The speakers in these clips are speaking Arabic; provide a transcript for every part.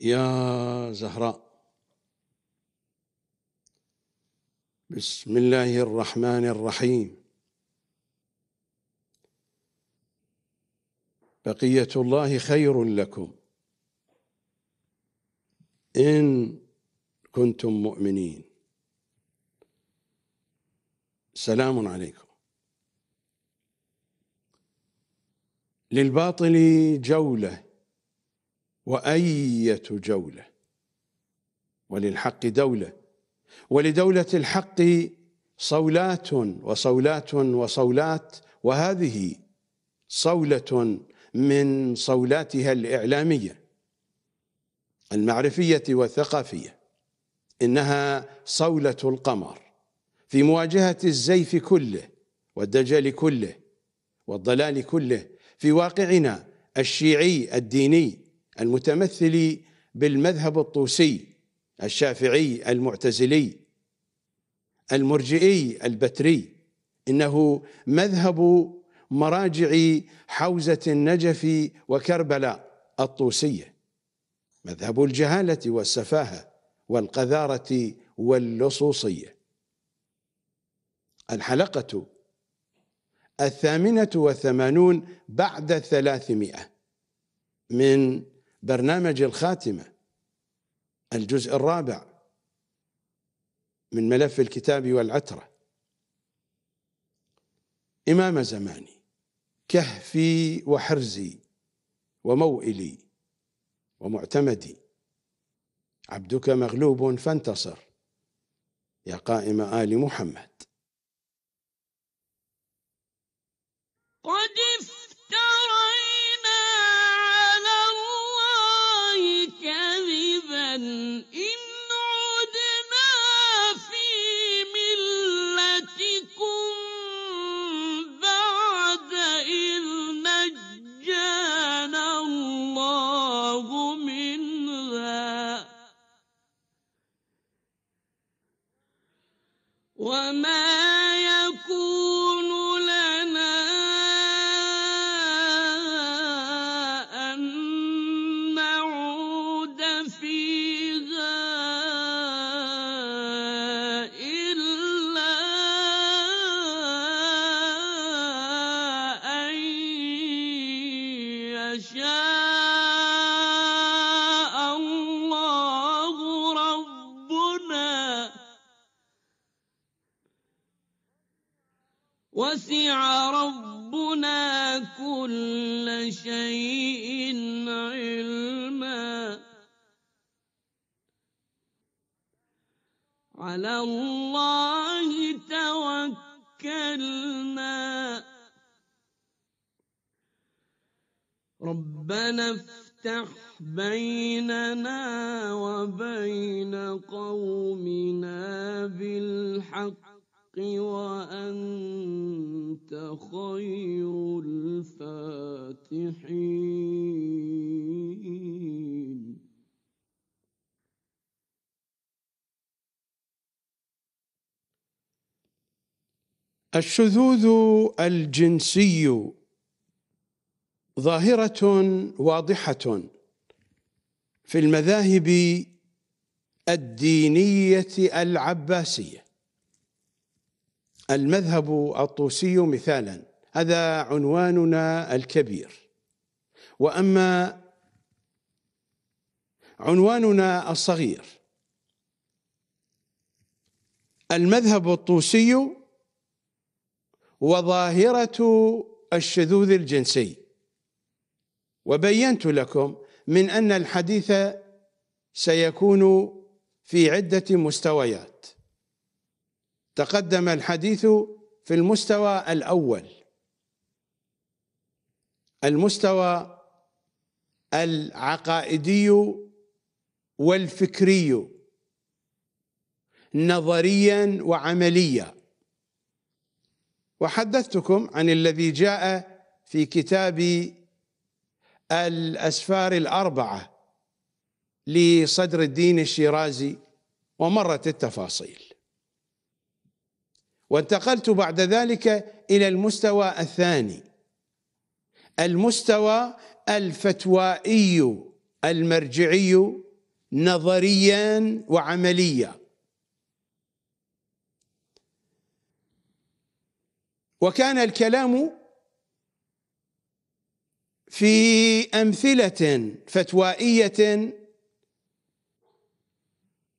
يا زهراء بسم الله الرحمن الرحيم بقية الله خير لكم إن كنتم مؤمنين سلام عليكم للباطل جوله وأية جولة وللحق دولة ولدولة الحق صولات وصولات وصولات وهذه صولة من صولاتها الإعلامية المعرفية والثقافية إنها صولة القمر في مواجهة الزيف كله والدجل كله والضلال كله في واقعنا الشيعي الديني المتمثل بالمذهب الطوسي الشافعي المعتزلي المرجئي البتري انه مذهب مراجع حوزه النجف وكربلاء الطوسيه مذهب الجهاله والسفاهه والقذاره واللصوصيه الحلقه الثامنه والثمانون بعد الثلاثمائه من برنامج الخاتمة الجزء الرابع من ملف الكتاب والعترة إمام زماني كهفي وحرزي وموئلي ومعتمدي عبدك مغلوب فانتصر يا قائم آل محمد إن عدنا في ملتكم بعد الله منها وما شيء علما على الله توكلنا ربنا افتح بيننا وبين قومنا بالحق وأنت خير الفاتحين الشذوذ الجنسي ظاهرة واضحة في المذاهب الدينية العباسية المذهب الطوسي مثالا هذا عنواننا الكبير واما عنواننا الصغير المذهب الطوسي وظاهره الشذوذ الجنسي وبينت لكم من ان الحديث سيكون في عده مستويات تقدم الحديث في المستوى الاول المستوى العقائدي والفكري نظريا وعمليا وحدثتكم عن الذي جاء في كتاب الاسفار الاربعه لصدر الدين الشيرازي ومرت التفاصيل وانتقلت بعد ذلك إلى المستوى الثاني المستوى الفتوائي المرجعي نظريا وعمليا وكان الكلام في أمثلة فتوائية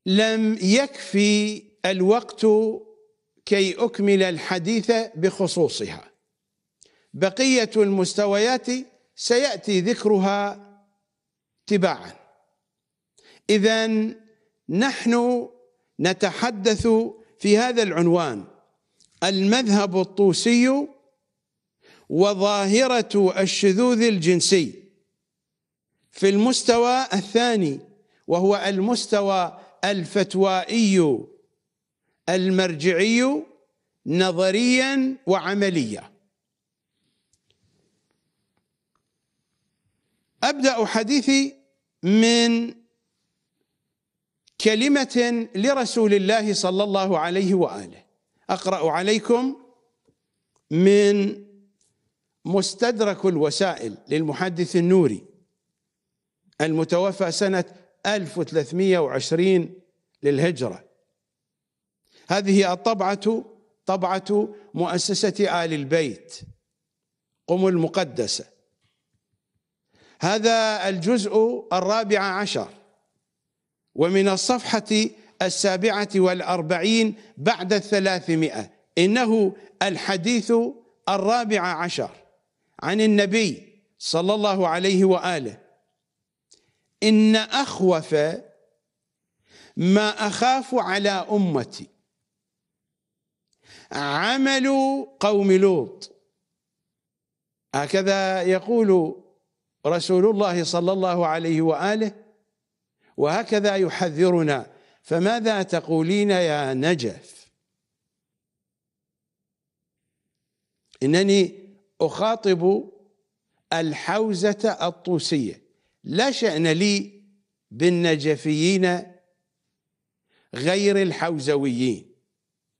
لم يكفي الوقت كي أكمل الحديث بخصوصها بقية المستويات سيأتي ذكرها تباعا إذا نحن نتحدث في هذا العنوان المذهب الطوسي وظاهرة الشذوذ الجنسي في المستوى الثاني وهو المستوى الفتوائي المرجعي نظريا وعمليا ابدا حديثي من كلمه لرسول الله صلى الله عليه واله اقرا عليكم من مستدرك الوسائل للمحدث النوري المتوفى سنه 1320 للهجره هذه الطبعة طبعة مؤسسة آل البيت قم المقدسة هذا الجزء الرابع عشر ومن الصفحة السابعة والأربعين بعد الثلاثمائة إنه الحديث الرابع عشر عن النبي صلى الله عليه وآله إن أخوف ما أخاف على أمتي عمل قوم لوط هكذا يقول رسول الله صلى الله عليه واله وهكذا يحذرنا فماذا تقولين يا نجف انني اخاطب الحوزه الطوسيه لا شان لي بالنجفيين غير الحوزويين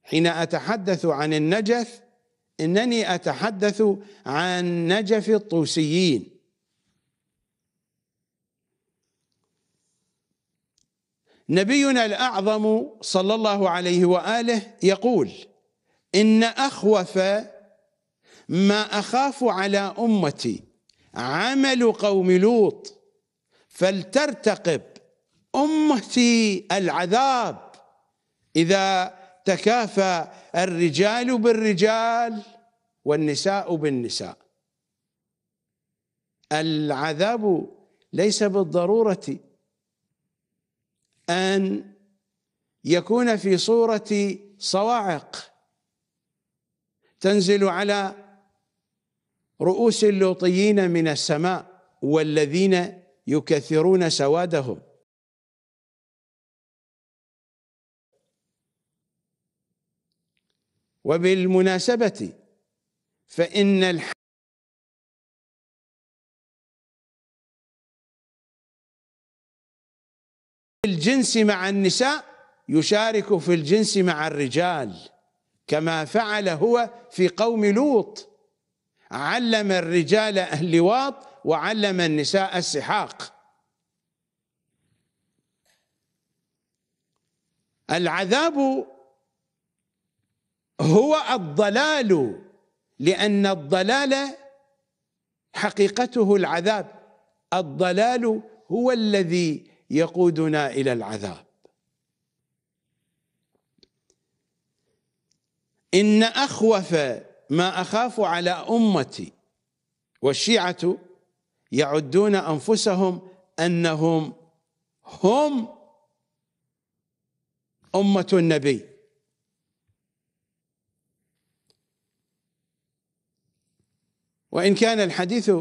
حين أتحدث عن النجف إنني أتحدث عن نجف الطوسيين نبينا الأعظم صلى الله عليه وآله يقول إن أخوف ما أخاف على أمتي عمل قوم لوط فلترتقب أمتي العذاب إذا تكافى الرجال بالرجال والنساء بالنساء العذاب ليس بالضروره ان يكون في صوره صواعق تنزل على رؤوس اللوطيين من السماء والذين يكثرون سوادهم وبالمناسبة فإن الجنس مع النساء يشارك في الجنس مع الرجال كما فعل هو في قوم لوط علم الرجال اللواط وعلم النساء السحاق العذاب هو الضلال لأن الضلال حقيقته العذاب الضلال هو الذي يقودنا إلى العذاب إن أخوف ما أخاف على أمتي والشيعة يعدون أنفسهم أنهم هم أمة النبي وإن كان الحديث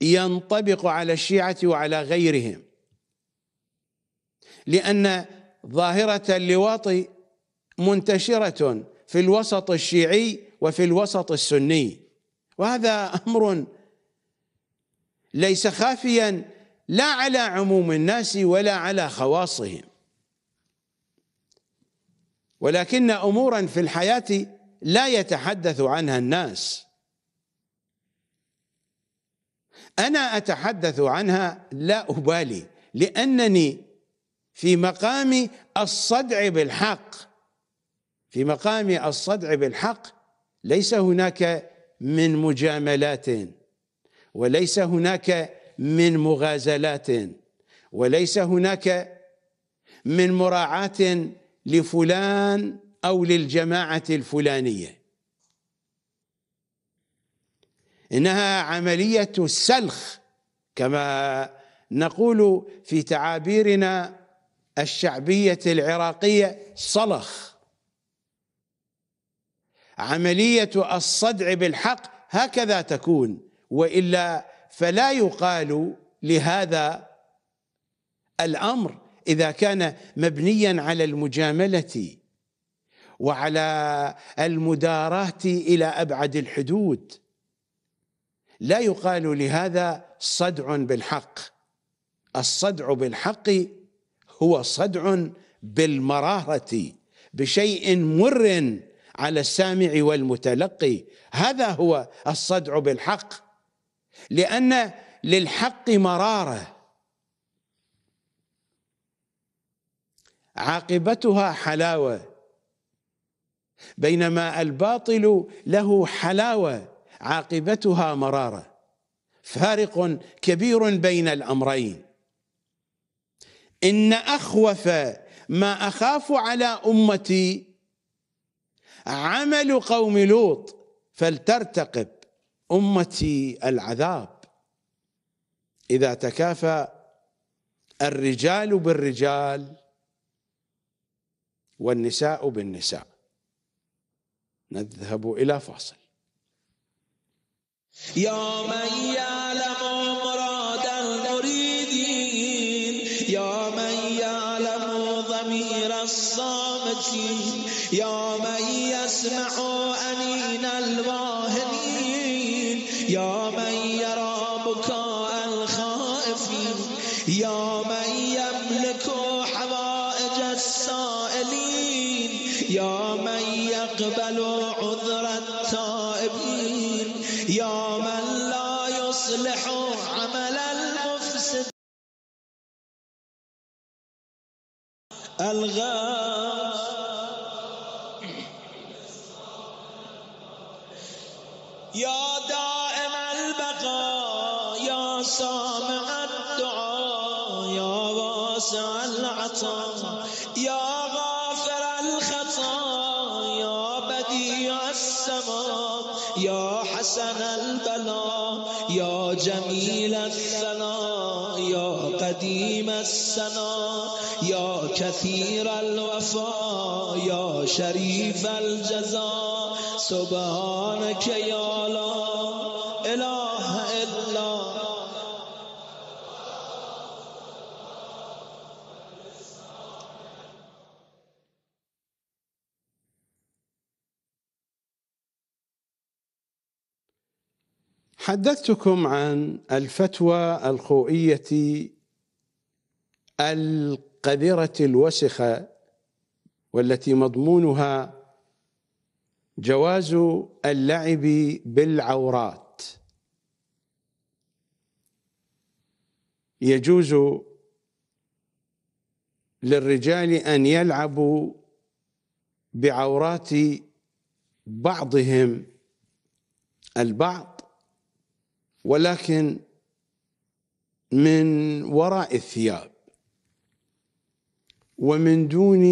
ينطبق على الشيعة وعلى غيرهم لأن ظاهرة اللواط منتشرة في الوسط الشيعي وفي الوسط السني وهذا أمر ليس خافيا لا على عموم الناس ولا على خواصهم ولكن أمورا في الحياة لا يتحدث عنها الناس انا اتحدث عنها لا ابالي لانني في مقام الصدع بالحق في مقام الصدع بالحق ليس هناك من مجاملات وليس هناك من مغازلات وليس هناك من مراعاه لفلان او للجماعه الفلانيه انها عمليه سلخ كما نقول في تعابيرنا الشعبيه العراقيه صلخ عمليه الصدع بالحق هكذا تكون والا فلا يقال لهذا الامر اذا كان مبنيا على المجامله وعلى المداراه الى ابعد الحدود لا يقال لهذا صدع بالحق الصدع بالحق هو صدع بالمرارة بشيء مر على السامع والمتلقي هذا هو الصدع بالحق لأن للحق مرارة عاقبتها حلاوة بينما الباطل له حلاوة عاقبتها مراره فارق كبير بين الامرين ان اخوف ما اخاف على امتي عمل قوم لوط فلترتقب امتي العذاب اذا تكافى الرجال بالرجال والنساء بالنساء نذهب الى فاصل یا من یعلم مراد المریدین یا من یعلم ضمیر الصامتین یا من یسمع الغاص يا دائم البقاء يا سامع الدعاء يا واسع العطاء يا غافر الخطا يا بديع السماء يا حسن البلاء يا جميل الثناء يا قديم السناء كثير الوفا يا شريف الجزاء سبحانك يا لا إله إلا حدثتكم عن الفتوى الخوئية القذرة الوسخة والتي مضمونها جواز اللعب بالعورات يجوز للرجال ان يلعبوا بعورات بعضهم البعض ولكن من وراء الثياب ومن دون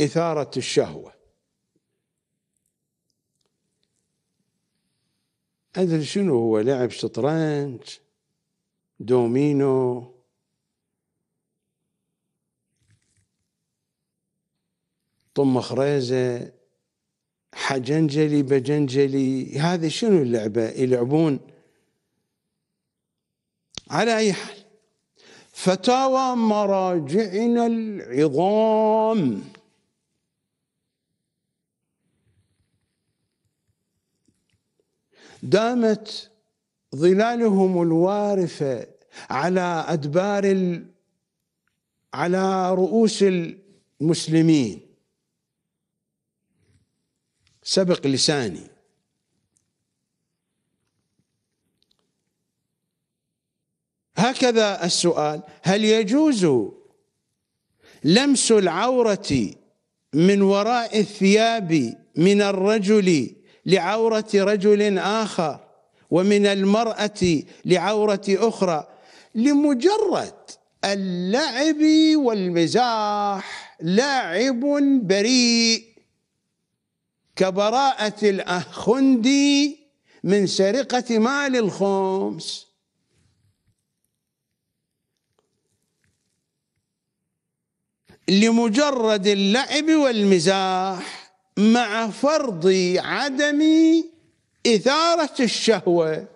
إثارة الشهوة أدري شنو هو لعب شطرنج دومينو طم خريزة حجنجلي بجنجلي هذه شنو اللعبة يلعبون على أي حال فتاوى مراجعنا العظام دامت ظلالهم الوارفه على ادبار ال... على رؤوس المسلمين سبق لساني هكذا السؤال هل يجوز لمس العورة من وراء الثياب من الرجل لعورة رجل آخر ومن المرأة لعورة أخرى لمجرد اللعب والمزاح لاعب بريء كبراءة الأخندي من سرقة مال الخمس لمجرد اللعب والمزاح مع فرض عدم إثارة الشهوة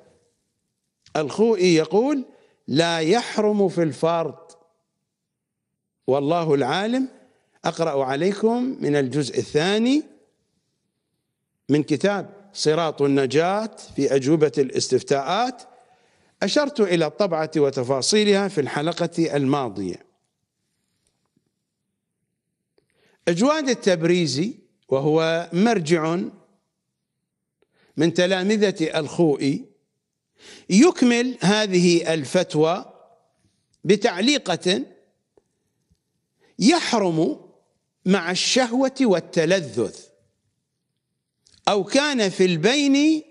الخوئي يقول لا يحرم في الفرض والله العالم أقرأ عليكم من الجزء الثاني من كتاب صراط النجاة في أجوبة الاستفتاءات أشرت إلى الطبعة وتفاصيلها في الحلقة الماضية جواد التبريزي وهو مرجع من تلامذة الخوئي يكمل هذه الفتوى بتعليقة يحرم مع الشهوة والتلذذ أو كان في البين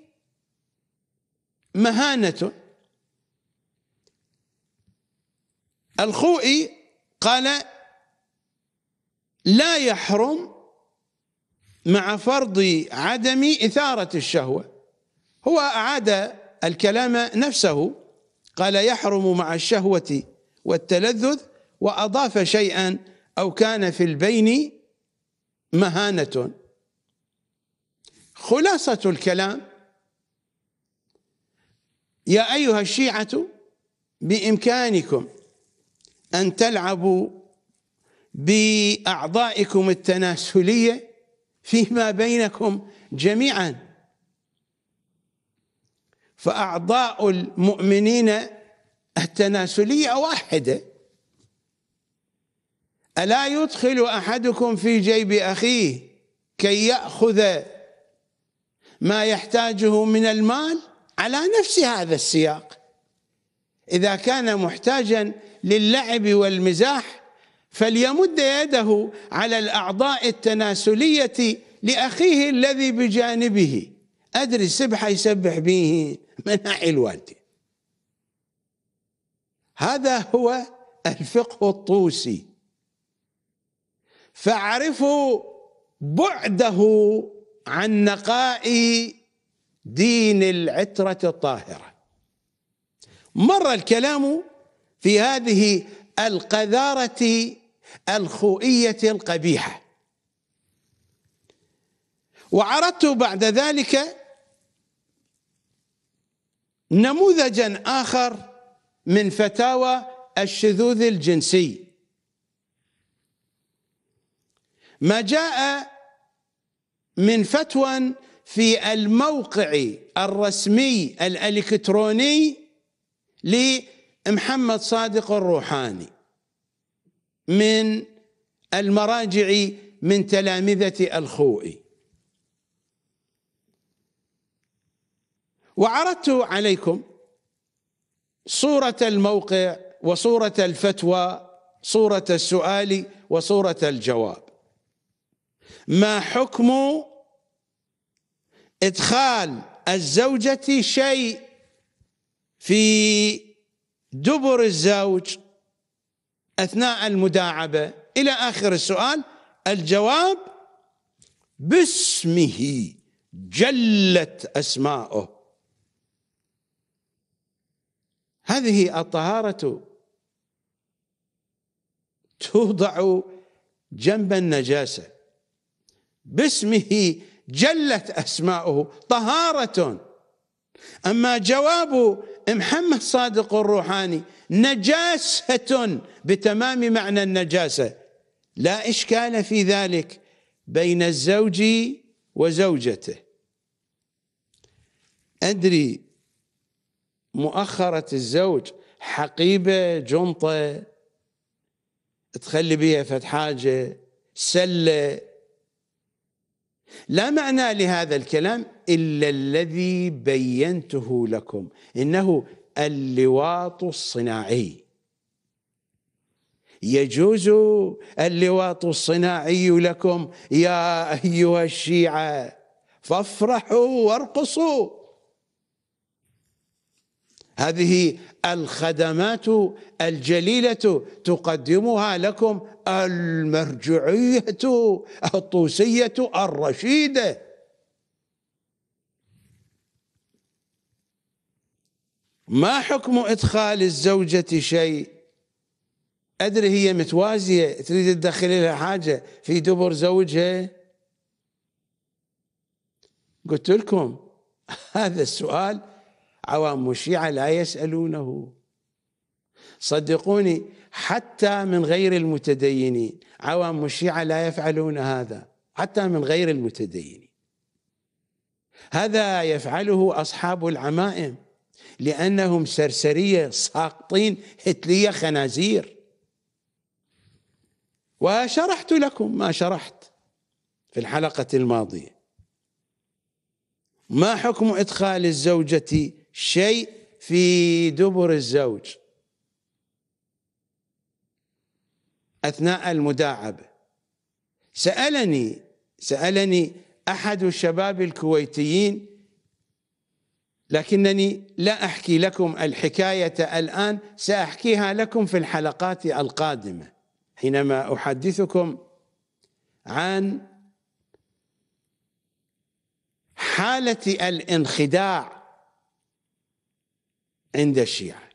مهانة الخوئي قال لا يحرم مع فرض عدم إثارة الشهوة هو أعاد الكلام نفسه قال يحرم مع الشهوة والتلذذ وأضاف شيئا أو كان في البين مهانة خلاصة الكلام يا أيها الشيعة بإمكانكم أن تلعبوا باعضائكم التناسليه فيما بينكم جميعا فاعضاء المؤمنين التناسليه واحده الا يدخل احدكم في جيب اخيه كي ياخذ ما يحتاجه من المال على نفس هذا السياق اذا كان محتاجا للعب والمزاح فليمد يده على الأعضاء التناسلية لأخيه الذي بجانبه أدري سبحه يسبح به مناعي الوالدين هذا هو الفقه الطوسي فاعرفوا بعده عن نقاء دين العترة الطاهرة مر الكلام في هذه القذارة الخوئية القبيحة وعرضت بعد ذلك نموذجا آخر من فتاوى الشذوذ الجنسي ما جاء من فتوى في الموقع الرسمي الالكتروني لمحمد صادق الروحاني من المراجع من تلامذة الخوئي وعرضت عليكم صورة الموقع وصورة الفتوى صورة السؤال وصورة الجواب ما حكم إدخال الزوجة شيء في دبر الزوج اثناء المداعبه الى اخر السؤال الجواب باسمه جلت اسماؤه هذه الطهاره توضع جنب النجاسه باسمه جلت اسماؤه طهاره اما جواب محمد صادق الروحاني نجاسة بتمام معنى النجاسة لا إشكال في ذلك بين الزوج وزوجته أدري مؤخرة الزوج حقيبة جنطة تخلي بها فتحاجة سلة لا معنى لهذا الكلام إلا الذي بينته لكم إنه اللواط الصناعي يجوز اللواط الصناعي لكم يا أيها الشيعة فافرحوا وارقصوا هذه الخدمات الجليلة تقدمها لكم المرجعية الطوسية الرشيدة ما حكم إدخال الزوجة شيء أدري هي متوازية تريد تدخل لها حاجة في دبر زوجها قلت لكم هذا السؤال عوام الشيعة لا يسألونه صدقوني حتى من غير المتدينين عوام الشيعة لا يفعلون هذا حتى من غير المتدينين هذا يفعله أصحاب العمائم لأنهم سرسرية ساقطين هتلية خنازير وشرحت لكم ما شرحت في الحلقة الماضية ما حكم إدخال الزوجة شيء في دبر الزوج أثناء المداعبة سألني سألني أحد الشباب الكويتيين لكنني لا احكي لكم الحكايه الان ساحكيها لكم في الحلقات القادمه حينما احدثكم عن حاله الانخداع عند الشيعه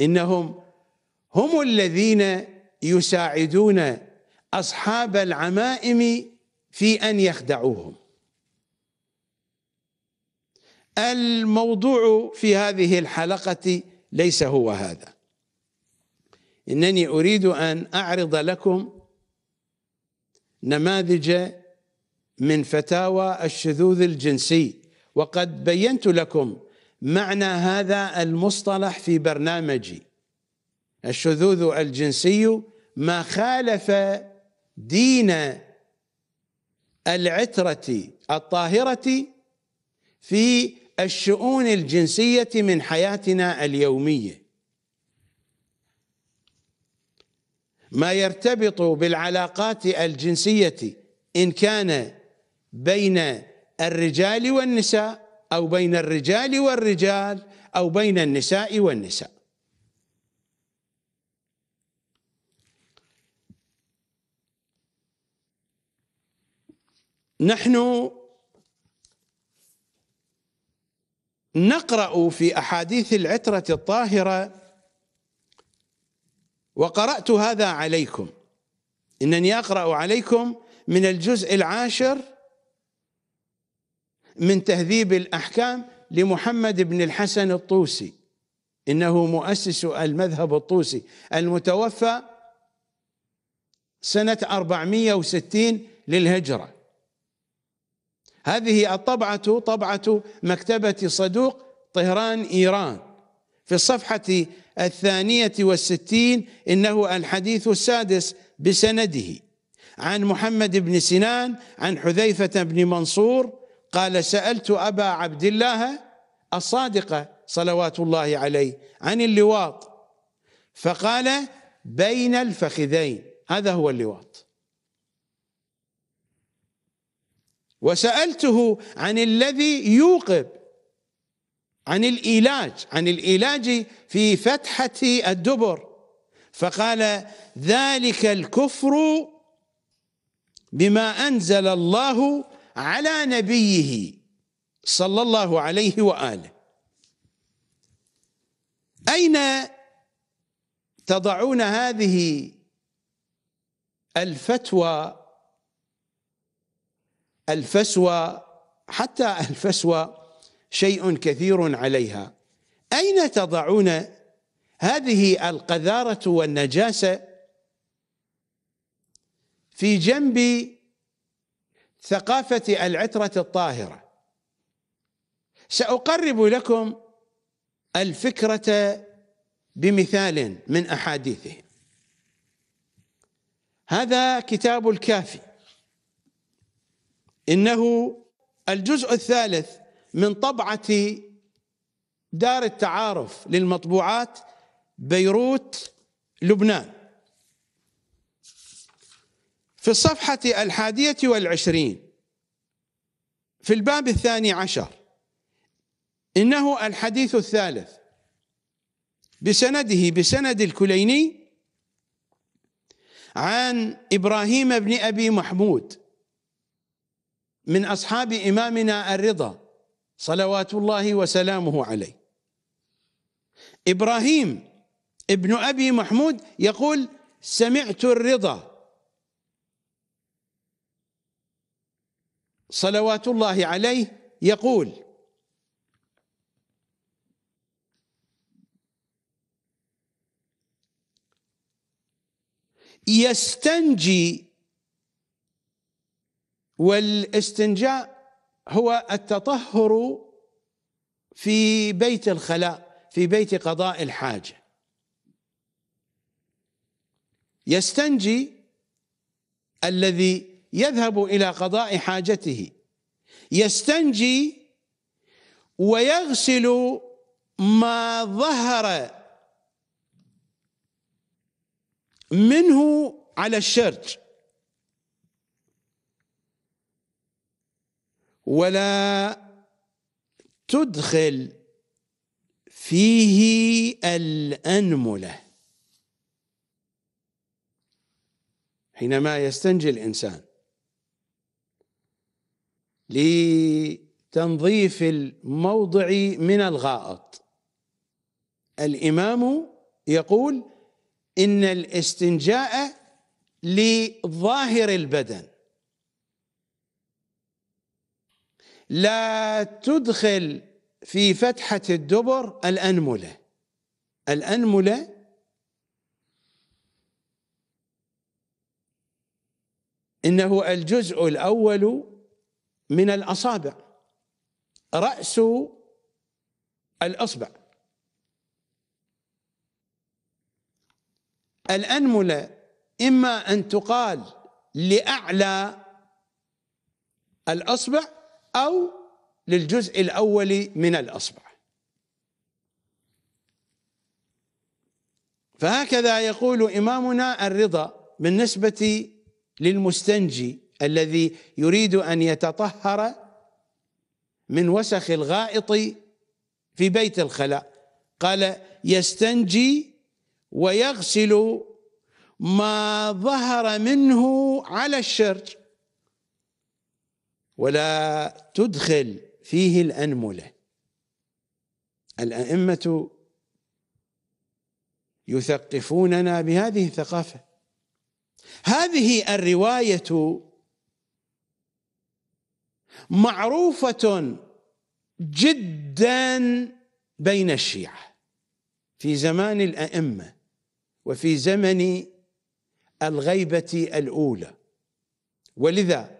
انهم هم الذين يساعدون اصحاب العمائم في ان يخدعوهم الموضوع في هذه الحلقة ليس هو هذا إنني أريد أن أعرض لكم نماذج من فتاوى الشذوذ الجنسي وقد بينت لكم معنى هذا المصطلح في برنامجي الشذوذ الجنسي ما خالف دين العترة الطاهرة في الشؤون الجنسية من حياتنا اليومية ما يرتبط بالعلاقات الجنسية إن كان بين الرجال والنساء أو بين الرجال والرجال أو بين النساء والنساء نحن نقرا في احاديث العتره الطاهره وقرات هذا عليكم انني اقرا عليكم من الجزء العاشر من تهذيب الاحكام لمحمد بن الحسن الطوسي انه مؤسس المذهب الطوسي المتوفى سنه 460 للهجره هذه الطبعة طبعة مكتبة صدوق طهران إيران في الصفحة الثانية والستين إنه الحديث السادس بسنده عن محمد بن سنان عن حذيفة بن منصور قال سألت أبا عبد الله الصادقة صلوات الله عليه عن اللواط فقال بين الفخذين هذا هو اللواط وسألته عن الذي يوقب عن الإيلاج عن الإيلاج في فتحة الدبر فقال ذلك الكفر بما أنزل الله على نبيه صلى الله عليه وآله أين تضعون هذه الفتوى الفسوى حتى الفسوى شيء كثير عليها أين تضعون هذه القذارة والنجاسة في جنب ثقافة العترة الطاهرة سأقرب لكم الفكرة بمثال من أحاديثه هذا كتاب الكافي إنه الجزء الثالث من طبعة دار التعارف للمطبوعات بيروت لبنان في الصفحة الحادية والعشرين في الباب الثاني عشر إنه الحديث الثالث بسنده بسند الكليني عن إبراهيم بن أبي محمود من أصحاب إمامنا الرضا صلوات الله وسلامه عليه إبراهيم ابن أبي محمود يقول سمعت الرضا صلوات الله عليه يقول يستنجي والاستنجاء هو التطهر في بيت الخلاء في بيت قضاء الحاجه يستنجي الذي يذهب الى قضاء حاجته يستنجي ويغسل ما ظهر منه على الشرج ولا تدخل فيه الأنملة حينما يستنجي الإنسان لتنظيف الموضع من الغائط الإمام يقول إن الاستنجاء لظاهر البدن لا تدخل في فتحة الدبر الأنملة الأنملة إنه الجزء الأول من الأصابع رأس الأصبع الأنملة إما أن تقال لأعلى الأصبع أو للجزء الأول من الأصبع فهكذا يقول إمامنا الرضا بالنسبة للمستنجي الذي يريد أن يتطهر من وسخ الغائط في بيت الخلاء قال يستنجي ويغسل ما ظهر منه على الشرج ولا تدخل فيه الأنملة الأئمة يثقفوننا بهذه الثقافة هذه الرواية معروفة جدا بين الشيعة في زمان الأئمة وفي زمن الغيبة الأولى ولذا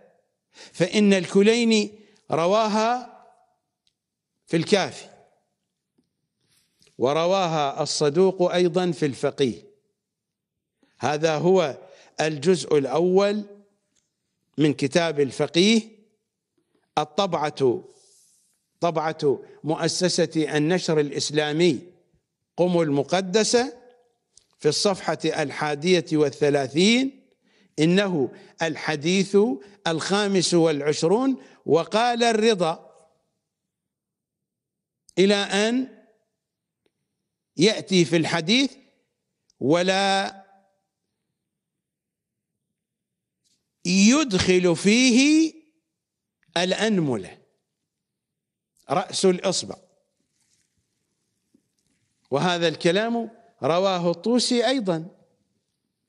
فإن الكليني رواها في الكافي ورواها الصدوق أيضا في الفقيه هذا هو الجزء الأول من كتاب الفقيه الطبعة طبعة مؤسسة النشر الإسلامي قم المقدسة في الصفحة الحادية والثلاثين إنه الحديث الخامس والعشرون وقال الرضا إلى أن يأتي في الحديث ولا يدخل فيه الأنملة رأس الإصبع وهذا الكلام رواه الطوسي أيضا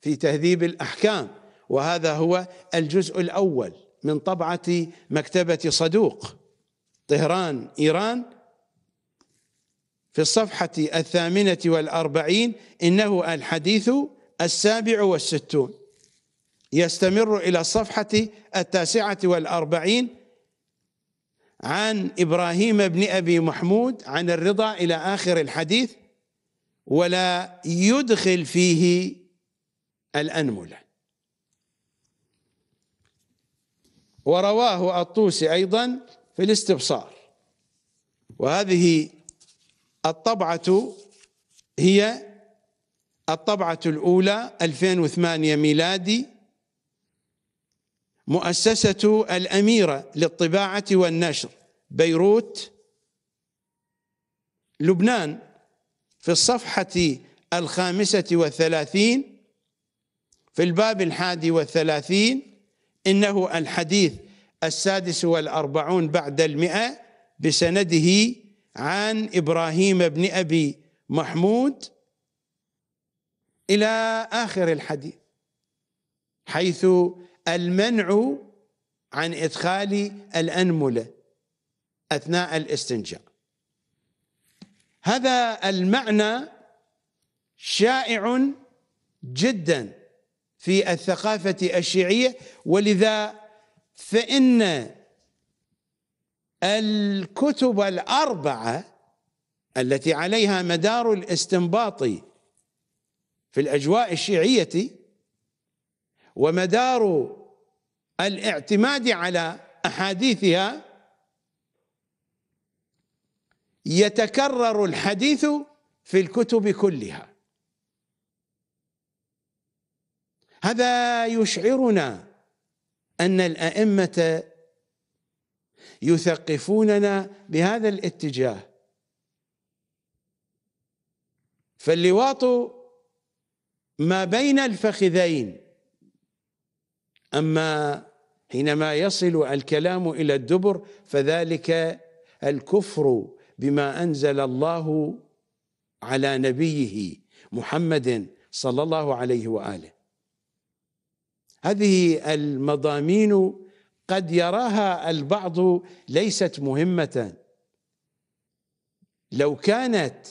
في تهذيب الأحكام وهذا هو الجزء الأول من طبعة مكتبة صدوق طهران إيران في الصفحة الثامنة والأربعين إنه الحديث السابع والستون يستمر إلى الصفحة التاسعة والأربعين عن إبراهيم بن أبي محمود عن الرضا إلى آخر الحديث ولا يدخل فيه الأنملة ورواه الطوسي أيضا في الاستبصار وهذه الطبعة هي الطبعة الأولى 2008 ميلادي مؤسسة الأميرة للطباعة والنشر بيروت لبنان في الصفحة الخامسة والثلاثين في الباب الحادي والثلاثين إنه الحديث السادس والأربعون بعد المئة بسنده عن إبراهيم بن أبي محمود إلى آخر الحديث حيث المنع عن إدخال الأنملة أثناء الاستنجاء هذا المعنى شائع جدا في الثقافة الشيعية ولذا فإن الكتب الأربعة التي عليها مدار الاستنباط في الأجواء الشيعية ومدار الاعتماد على أحاديثها يتكرر الحديث في الكتب كلها هذا يشعرنا ان الائمه يثقفوننا بهذا الاتجاه فاللواط ما بين الفخذين اما حينما يصل الكلام الى الدبر فذلك الكفر بما انزل الله على نبيه محمد صلى الله عليه واله هذه المضامين قد يراها البعض ليست مهمه لو كانت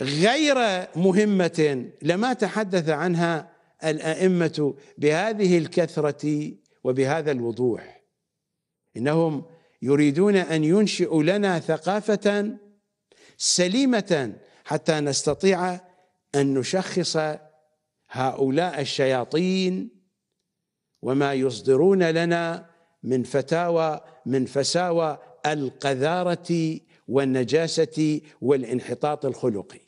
غير مهمه لما تحدث عنها الائمه بهذه الكثره وبهذا الوضوح انهم يريدون ان ينشئوا لنا ثقافه سليمه حتى نستطيع ان نشخص هؤلاء الشياطين وما يصدرون لنا من فتاوى من فساوى القذاره والنجاسه والانحطاط الخلقي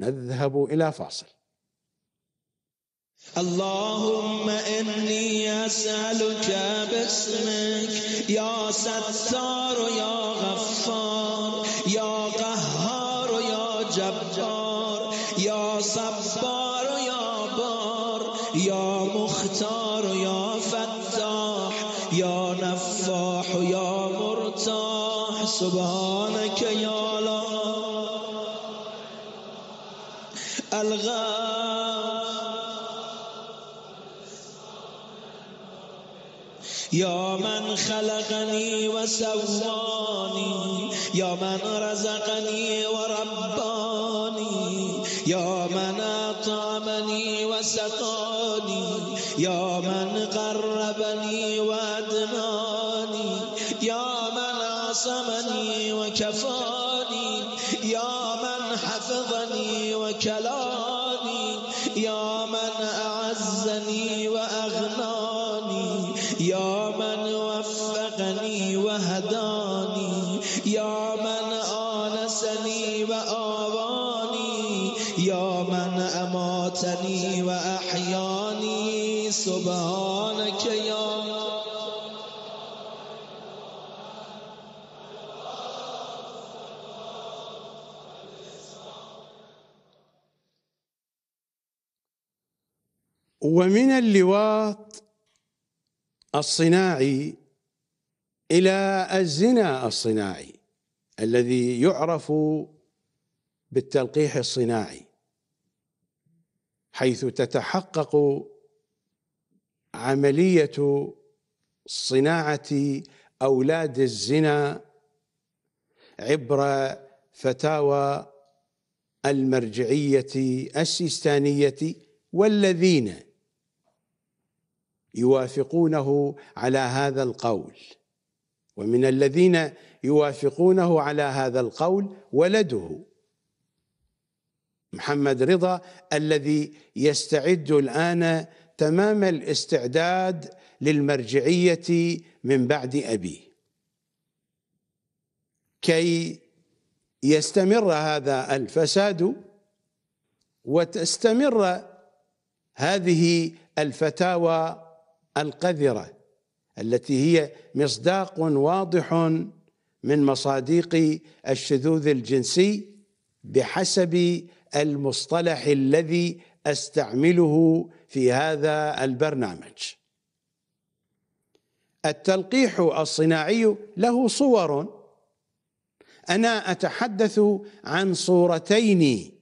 نذهب الى فاصل اللهم إني أسألك باسمك يا ستار يا غفار يا قهار يا جبار يا صبر سبحانک یا لا الغی یا من خلقنی و یا یا من رزقني و ربانی یا من أطعمني و يا یا ومن اللواط الصناعي إلى الزنا الصناعي الذي يعرف بالتلقيح الصناعي حيث تتحقق عملية صناعة أولاد الزنا عبر فتاوى المرجعية السيستانية والذين يوافقونه على هذا القول ومن الذين يوافقونه على هذا القول ولده محمد رضا الذي يستعد الآن تمام الاستعداد للمرجعية من بعد أبيه كي يستمر هذا الفساد وتستمر هذه الفتاوى القذرة التي هي مصداق واضح من مصادق الشذوذ الجنسي بحسب المصطلح الذي استعمله في هذا البرنامج التلقيح الصناعي له صور انا اتحدث عن صورتين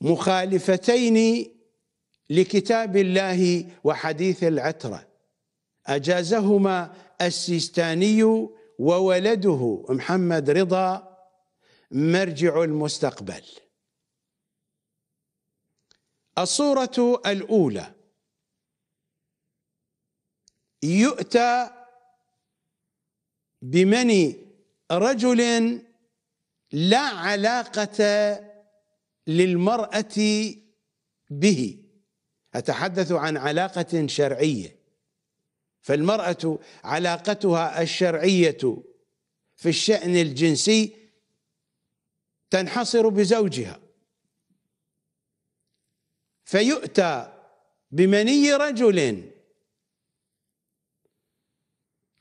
مخالفتين لكتاب الله وحديث العترة أجازهما السيستاني وولده محمد رضا مرجع المستقبل الصورة الأولى يؤتى بمن رجل لا علاقة للمرأة به أتحدث عن علاقة شرعية فالمرأة علاقتها الشرعية في الشأن الجنسي تنحصر بزوجها فيؤتى بمني رجل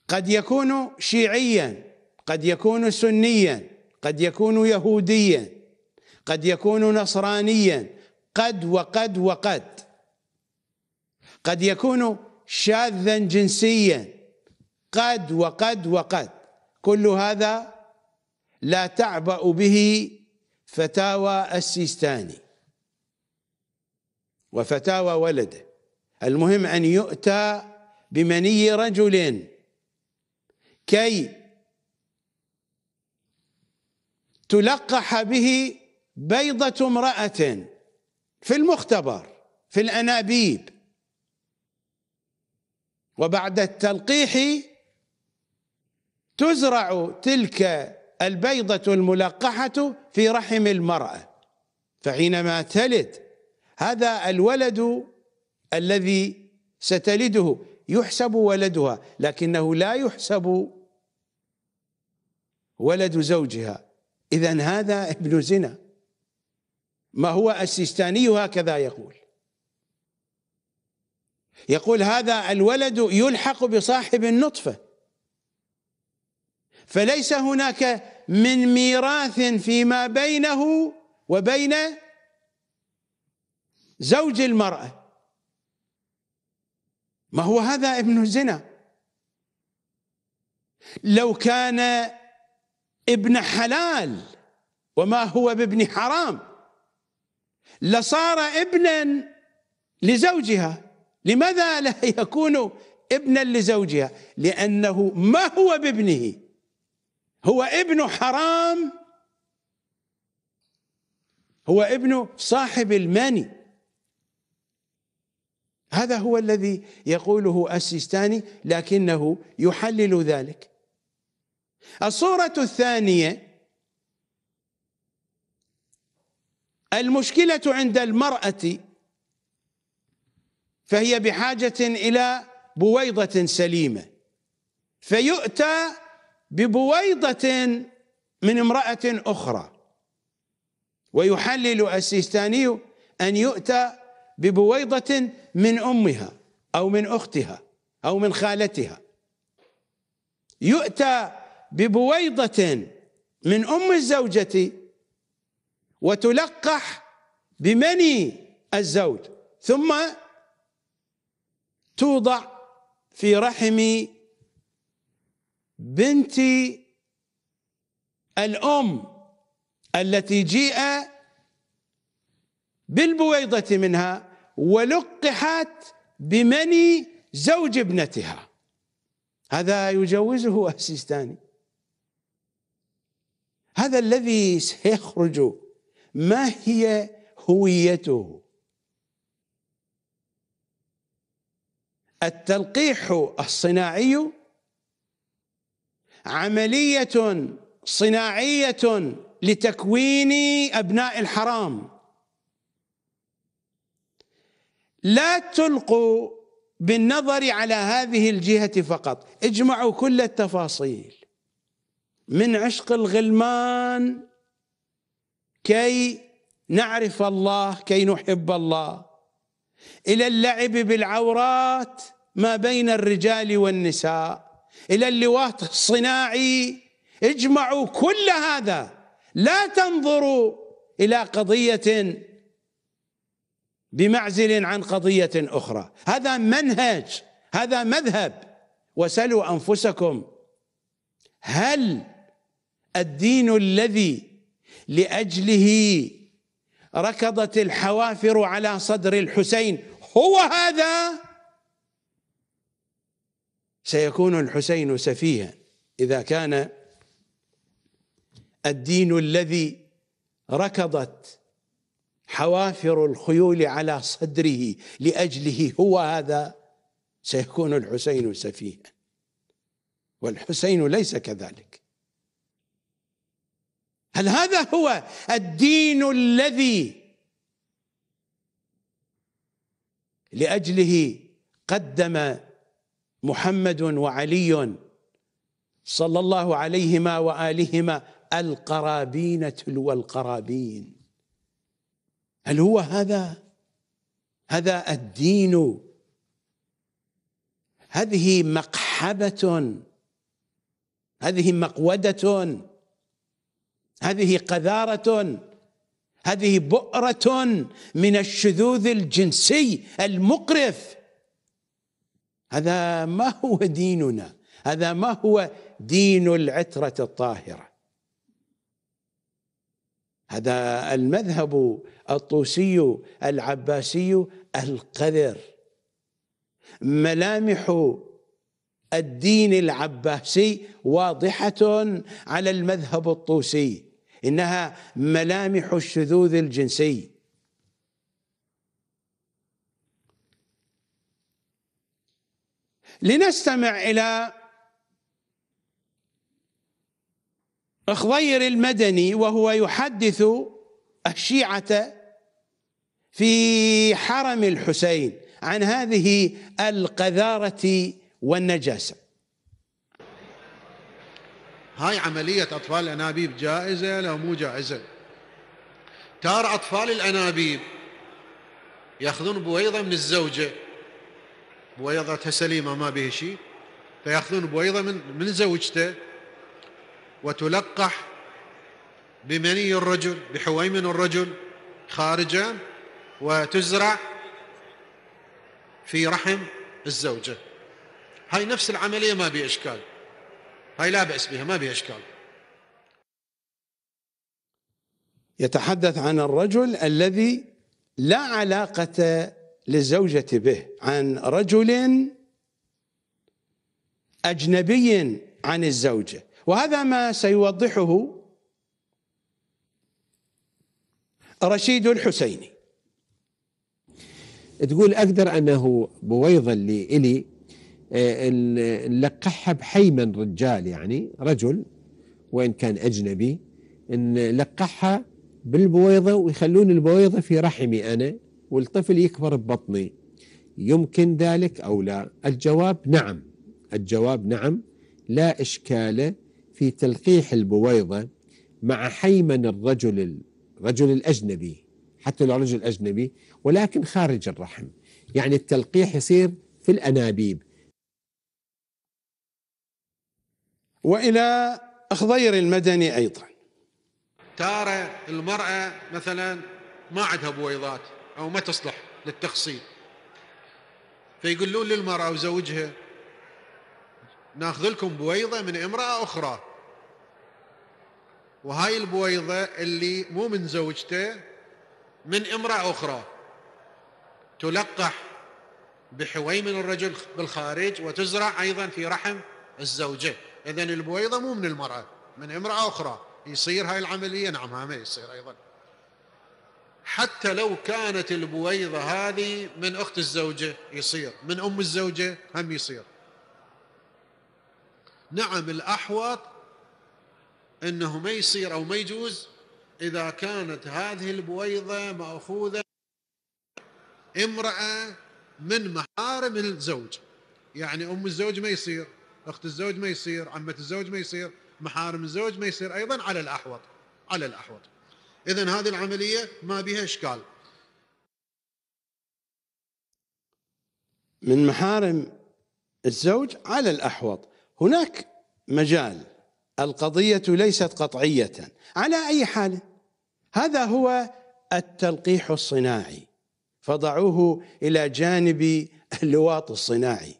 قد يكون شيعيا قد يكون سنيا قد يكون يهوديا قد يكون نصرانيا قد وقد وقد قد يكون شاذا جنسيا قد وقد وقد كل هذا لا تعبأ به فتاوى السيستاني وفتاوى ولده المهم أن يؤتى بمني رجل كي تلقح به بيضة امرأة في المختبر في الأنابيب وبعد التلقيح تزرع تلك البيضة الملقحة في رحم المرأة فحينما تلد هذا الولد الذي ستلده يحسب ولدها لكنه لا يحسب ولد زوجها إذا هذا ابن زنا ما هو السيستاني هكذا يقول يقول هذا الولد يلحق بصاحب النطفه فليس هناك من ميراث فيما بينه وبين زوج المراه ما هو هذا ابن الزنا لو كان ابن حلال وما هو بابن حرام لصار ابنا لزوجها لماذا لا يكون ابنا لزوجها لأنه ما هو بابنه هو ابن حرام هو ابن صاحب الماني هذا هو الذي يقوله السيستاني لكنه يحلل ذلك الصورة الثانية المشكلة عند المرأة فهي بحاجة إلى بويضة سليمة فيؤتى ببويضة من امرأة أخرى ويحلل السيستاني أن يؤتى ببويضة من أمها أو من أختها أو من خالتها يؤتى ببويضة من أم الزوجة وتلقح بمني الزوج ثم توضع في رحم بنت الأم التي جيء بالبويضة منها ولقحت بمني زوج ابنتها هذا يجوزه السيستاني هذا الذي سيخرج ما هي هويته التلقيح الصناعي عملية صناعية لتكوين أبناء الحرام لا تلقوا بالنظر على هذه الجهة فقط اجمعوا كل التفاصيل من عشق الغلمان كي نعرف الله كي نحب الله إلى اللعب بالعورات ما بين الرجال والنساء إلى اللواط الصناعي اجمعوا كل هذا لا تنظروا إلى قضية بمعزل عن قضية أخرى هذا منهج هذا مذهب وسلوا أنفسكم هل الدين الذي لأجله ركضت الحوافر على صدر الحسين هو هذا سيكون الحسين سفيها اذا كان الدين الذي ركضت حوافر الخيول على صدره لاجله هو هذا سيكون الحسين سفيها والحسين ليس كذلك هل هذا هو الدين الذي لاجله قدم محمد وعلي صلى الله عليهما والهما القرابين تلو القرابين هل هو هذا هذا الدين هذه مقحبه هذه مقوده هذه قذاره هذه بؤره من الشذوذ الجنسي المقرف هذا ما هو ديننا هذا ما هو دين العتره الطاهره هذا المذهب الطوسي العباسي القذر ملامح الدين العباسي واضحه على المذهب الطوسي انها ملامح الشذوذ الجنسي لنستمع الى خضير المدني وهو يحدث الشيعه في حرم الحسين عن هذه القذاره والنجاسه هاي عملية أطفال الأنابيب جائزة لو مو جائزة تار أطفال الأنابيب يأخذون بويضة من الزوجة بويضتها سليمة ما به شيء فيأخذون بويضة من, من زوجته وتلقح بمني الرجل بحويمن الرجل خارجا وتزرع في رحم الزوجة هاي نفس العملية ما بإشكال هاي لا بأس بها ما بها إشكال يتحدث عن الرجل الذي لا علاقة للزوجة به عن رجل أجنبي عن الزوجة وهذا ما سيوضحه رشيد الحسيني تقول أقدر أنه بويضا إلي آه، نلقحها بحيمن رجال يعني رجل وإن كان أجنبي نلقحها بالبويضة ويخلون البويضة في رحمي أنا والطفل يكبر ببطني يمكن ذلك أو لا الجواب نعم الجواب نعم لا إشكال في تلقيح البويضة مع حيمن الرجل الرجل الأجنبي حتى لو رجل أجنبي ولكن خارج الرحم يعني التلقيح يصير في الأنابيب وإلى خضير المدني أيضا تارة المرأة مثلا ما عندها بويضات أو ما تصلح للتخصيب فيقولون للمرأة وزوجها ناخذ لكم بويضة من امرأة أخرى وهاي البويضة اللي مو من زوجته من امرأة أخرى تلقح بحوي من الرجل بالخارج وتزرع أيضا في رحم الزوجة إذا البويضة مو من المرأة من امرأة أخرى يصير هاي العملية نعم ما يصير أيضا حتى لو كانت البويضة هذه من أخت الزوجة يصير من أم الزوجة هم يصير نعم الأحوط أنه ما يصير أو ما يجوز إذا كانت هذه البويضة مأخوذة امرأة من محارم الزوج يعني أم الزوج ما يصير اخت الزوج ما يصير عمه الزوج ما يصير محارم الزوج ما يصير ايضا على الاحوط على الاحوط اذا هذه العمليه ما بها اشكال من محارم الزوج على الاحوط هناك مجال القضيه ليست قطعيه على اي حال هذا هو التلقيح الصناعي فضعوه الى جانب اللواط الصناعي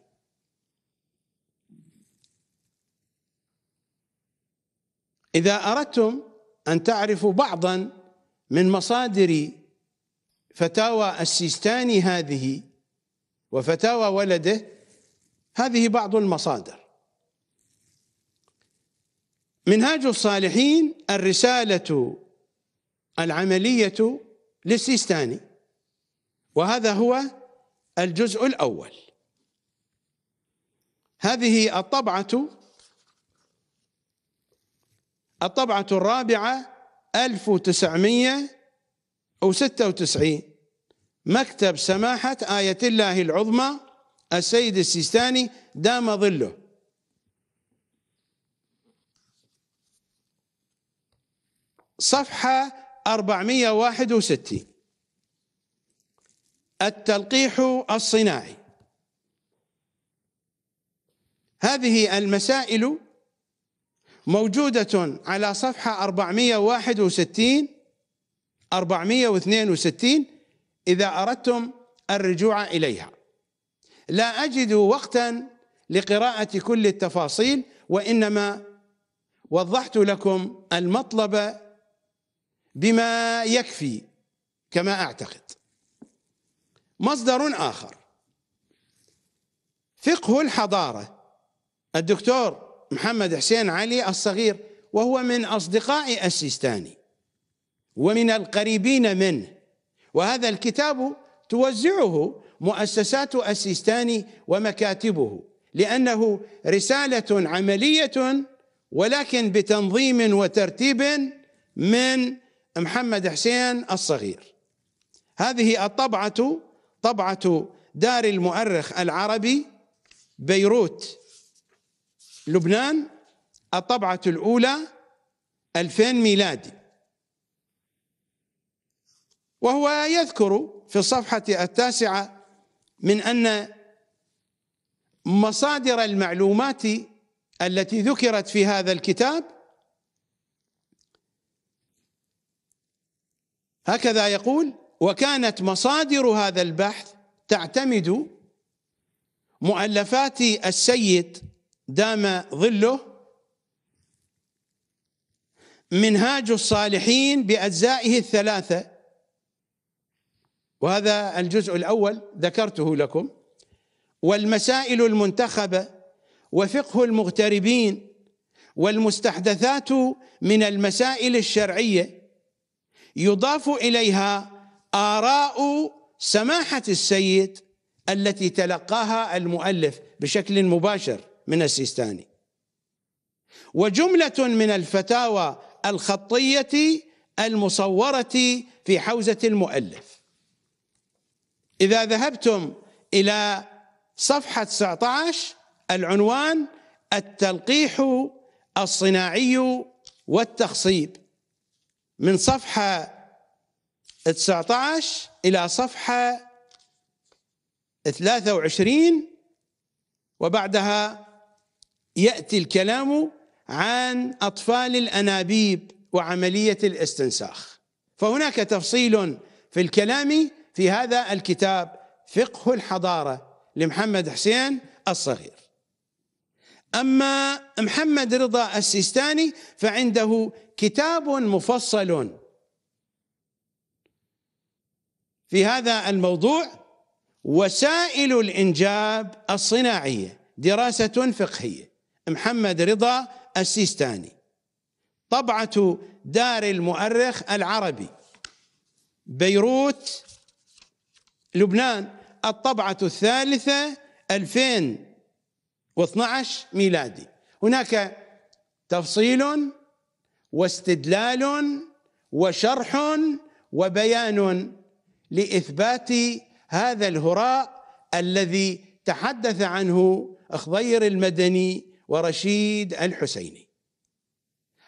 إذا أردتم أن تعرفوا بعضا من مصادر فتاوى السيستاني هذه وفتاوى ولده هذه بعض المصادر منهاج الصالحين الرسالة العملية للسيستاني وهذا هو الجزء الأول هذه الطبعة الطبعة الرابعة 1996 مكتب سماحة آية الله العظمى السيد السيستاني دام ظله صفحة 461 التلقيح الصناعي هذه المسائل موجودة على صفحة 461 462 إذا أردتم الرجوع إليها لا أجد وقتا لقراءة كل التفاصيل وإنما وضحت لكم المطلب بما يكفي كما أعتقد مصدر آخر فقه الحضارة الدكتور محمد حسين علي الصغير وهو من أصدقاء السيستاني ومن القريبين منه وهذا الكتاب توزعه مؤسسات السيستاني ومكاتبه لأنه رسالة عملية ولكن بتنظيم وترتيب من محمد حسين الصغير هذه الطبعة طبعة دار المؤرخ العربي بيروت لبنان الطبعة الأولى 2000 ميلادي وهو يذكر في الصفحة التاسعة من أن مصادر المعلومات التي ذكرت في هذا الكتاب هكذا يقول وكانت مصادر هذا البحث تعتمد مؤلفات السيد دام ظله منهاج الصالحين باجزائه الثلاثه وهذا الجزء الاول ذكرته لكم والمسائل المنتخبه وفقه المغتربين والمستحدثات من المسائل الشرعيه يضاف اليها اراء سماحه السيد التي تلقاها المؤلف بشكل مباشر من السيستاني وجملة من الفتاوى الخطية المصورة في حوزة المؤلف إذا ذهبتم إلى صفحة 19 العنوان التلقيح الصناعي والتخصيب من صفحة 19 إلى صفحة 23 وبعدها يأتي الكلام عن أطفال الأنابيب وعملية الاستنساخ فهناك تفصيل في الكلام في هذا الكتاب فقه الحضارة لمحمد حسين الصغير أما محمد رضا السيستاني فعنده كتاب مفصل في هذا الموضوع وسائل الإنجاب الصناعية دراسة فقهية محمد رضا السيستاني طبعة دار المؤرخ العربي بيروت لبنان الطبعة الثالثة 2012 ميلادي هناك تفصيل واستدلال وشرح وبيان لإثبات هذا الهراء الذي تحدث عنه خضير المدني ورشيد الحسيني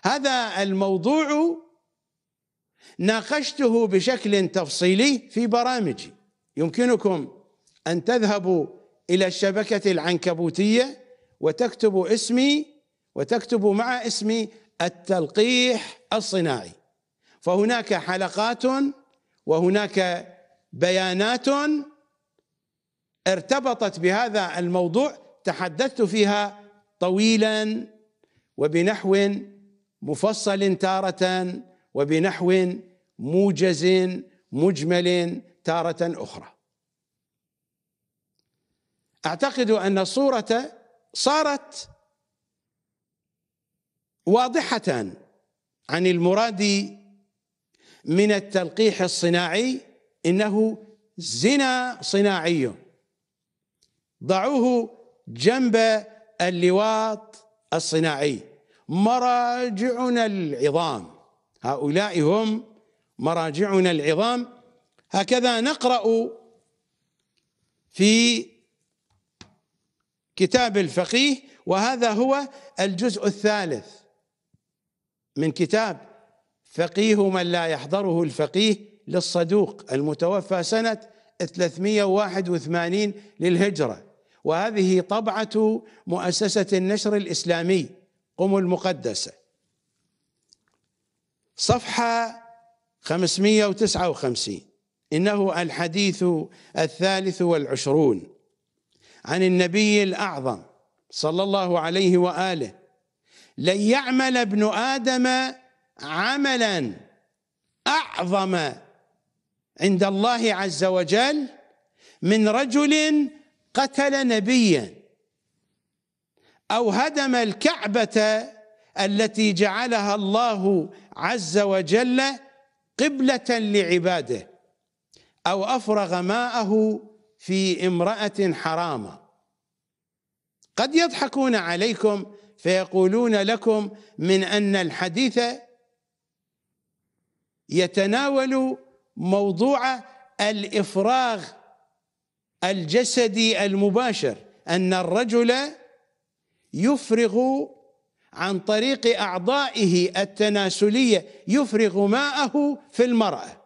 هذا الموضوع ناقشته بشكل تفصيلي في برامجي يمكنكم ان تذهبوا الى الشبكه العنكبوتيه وتكتبوا اسمي وتكتبوا مع اسمي التلقيح الصناعي فهناك حلقات وهناك بيانات ارتبطت بهذا الموضوع تحدثت فيها طويلا وبنحو مفصل تارة وبنحو موجز مجمل تارة أخرى أعتقد أن الصورة صارت واضحة عن المراد من التلقيح الصناعي إنه زنا صناعي ضعوه جنب اللواط الصناعي مراجعنا العظام هؤلاء هم مراجعنا العظام هكذا نقرأ في كتاب الفقيه وهذا هو الجزء الثالث من كتاب فقيه من لا يحضره الفقيه للصدوق المتوفى سنة 381 للهجرة وهذه طبعة مؤسسة النشر الإسلامي قم المقدسة صفحة 559 إنه الحديث الثالث والعشرون عن النبي الأعظم صلى الله عليه وآله لن يعمل ابن آدم عملا أعظم عند الله عز وجل من رجل قتل نبيا او هدم الكعبه التي جعلها الله عز وجل قبله لعباده او افرغ ماءه في امراه حرامه قد يضحكون عليكم فيقولون لكم من ان الحديث يتناول موضوع الافراغ الجسدي المباشر ان الرجل يفرغ عن طريق اعضائه التناسليه يفرغ ماءه في المراه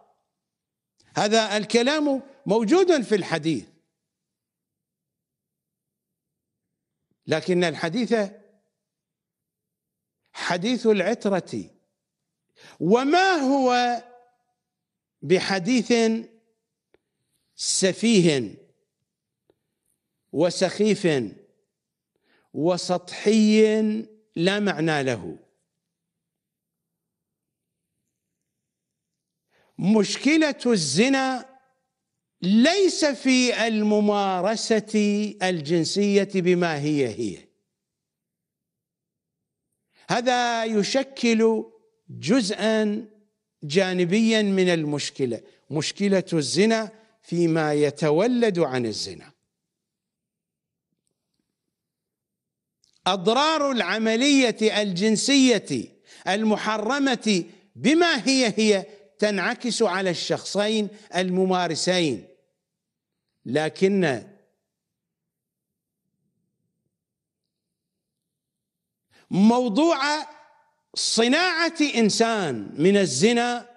هذا الكلام موجود في الحديث لكن الحديث حديث العتره وما هو بحديث سفيه وسخيف وسطحي لا معنى له مشكله الزنا ليس في الممارسه الجنسيه بما هي هي هذا يشكل جزءا جانبيا من المشكله مشكله الزنا فيما يتولد عن الزنا أضرار العملية الجنسية المحرمة بما هي هي تنعكس على الشخصين الممارسين لكن موضوع صناعة إنسان من الزنا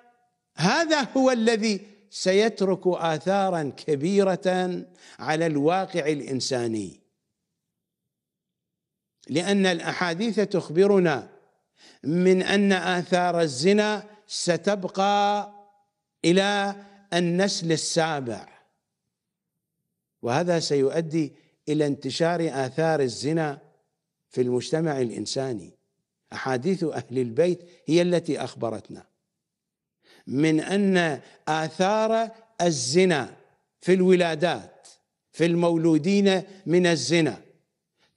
هذا هو الذي سيترك آثارا كبيرة على الواقع الإنساني لأن الأحاديث تخبرنا من أن آثار الزنا ستبقى إلى النسل السابع وهذا سيؤدي إلى انتشار آثار الزنا في المجتمع الإنساني أحاديث أهل البيت هي التي أخبرتنا من أن آثار الزنا في الولادات في المولودين من الزنا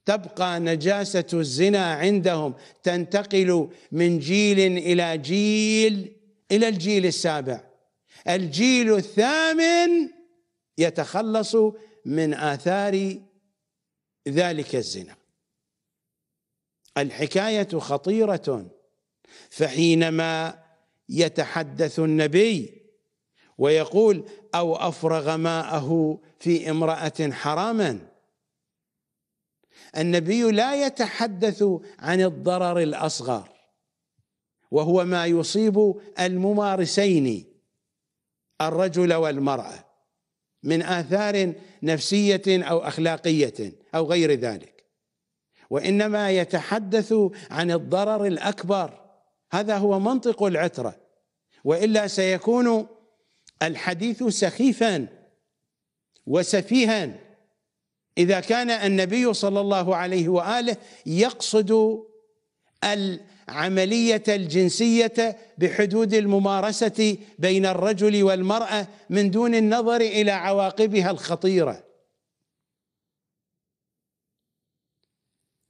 تبقى نجاسه الزنا عندهم تنتقل من جيل الى جيل الى الجيل السابع الجيل الثامن يتخلص من اثار ذلك الزنا الحكايه خطيره فحينما يتحدث النبي ويقول او افرغ ماءه في امراه حراما النبي لا يتحدث عن الضرر الاصغر وهو ما يصيب الممارسين الرجل والمراه من اثار نفسيه او اخلاقيه او غير ذلك وانما يتحدث عن الضرر الاكبر هذا هو منطق العتره والا سيكون الحديث سخيفا وسفيها اذا كان النبي صلى الله عليه واله يقصد العمليه الجنسيه بحدود الممارسه بين الرجل والمراه من دون النظر الى عواقبها الخطيره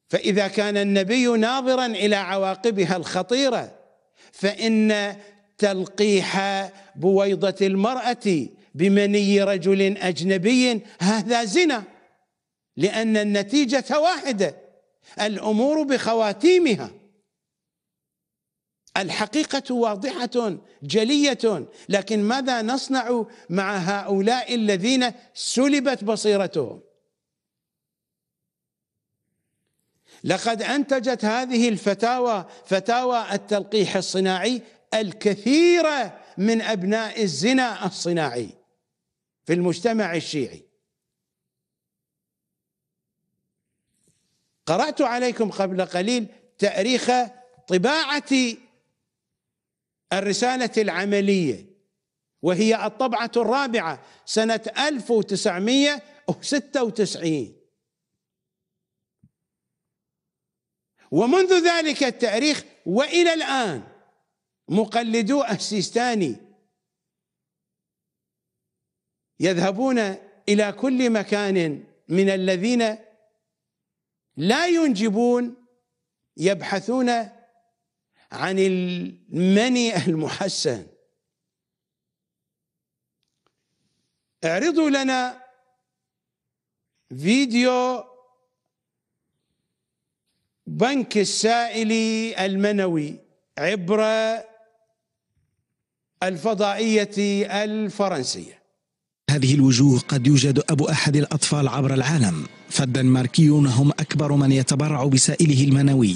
فاذا كان النبي ناظرا الى عواقبها الخطيره فان تلقيح بويضه المراه بمني رجل اجنبي هذا زنا لأن النتيجة واحدة الأمور بخواتيمها الحقيقة واضحة جلية لكن ماذا نصنع مع هؤلاء الذين سلبت بصيرتهم لقد أنتجت هذه الفتاوى فتاوى التلقيح الصناعي الكثير من أبناء الزنا الصناعي في المجتمع الشيعي قرأت عليكم قبل قليل تأريخ طباعة الرسالة العملية وهي الطبعة الرابعة سنة 1996 ومنذ ذلك التاريخ وإلى الآن مقلدو السيستاني يذهبون إلى كل مكان من الذين لا ينجبون يبحثون عن المني المحسن اعرضوا لنا فيديو بنك السائل المنوي عبر الفضائية الفرنسية هذه الوجوه قد يوجد أبو أحد الأطفال عبر العالم فالدنماركيون هم أكبر من يتبرع بسائله المنوي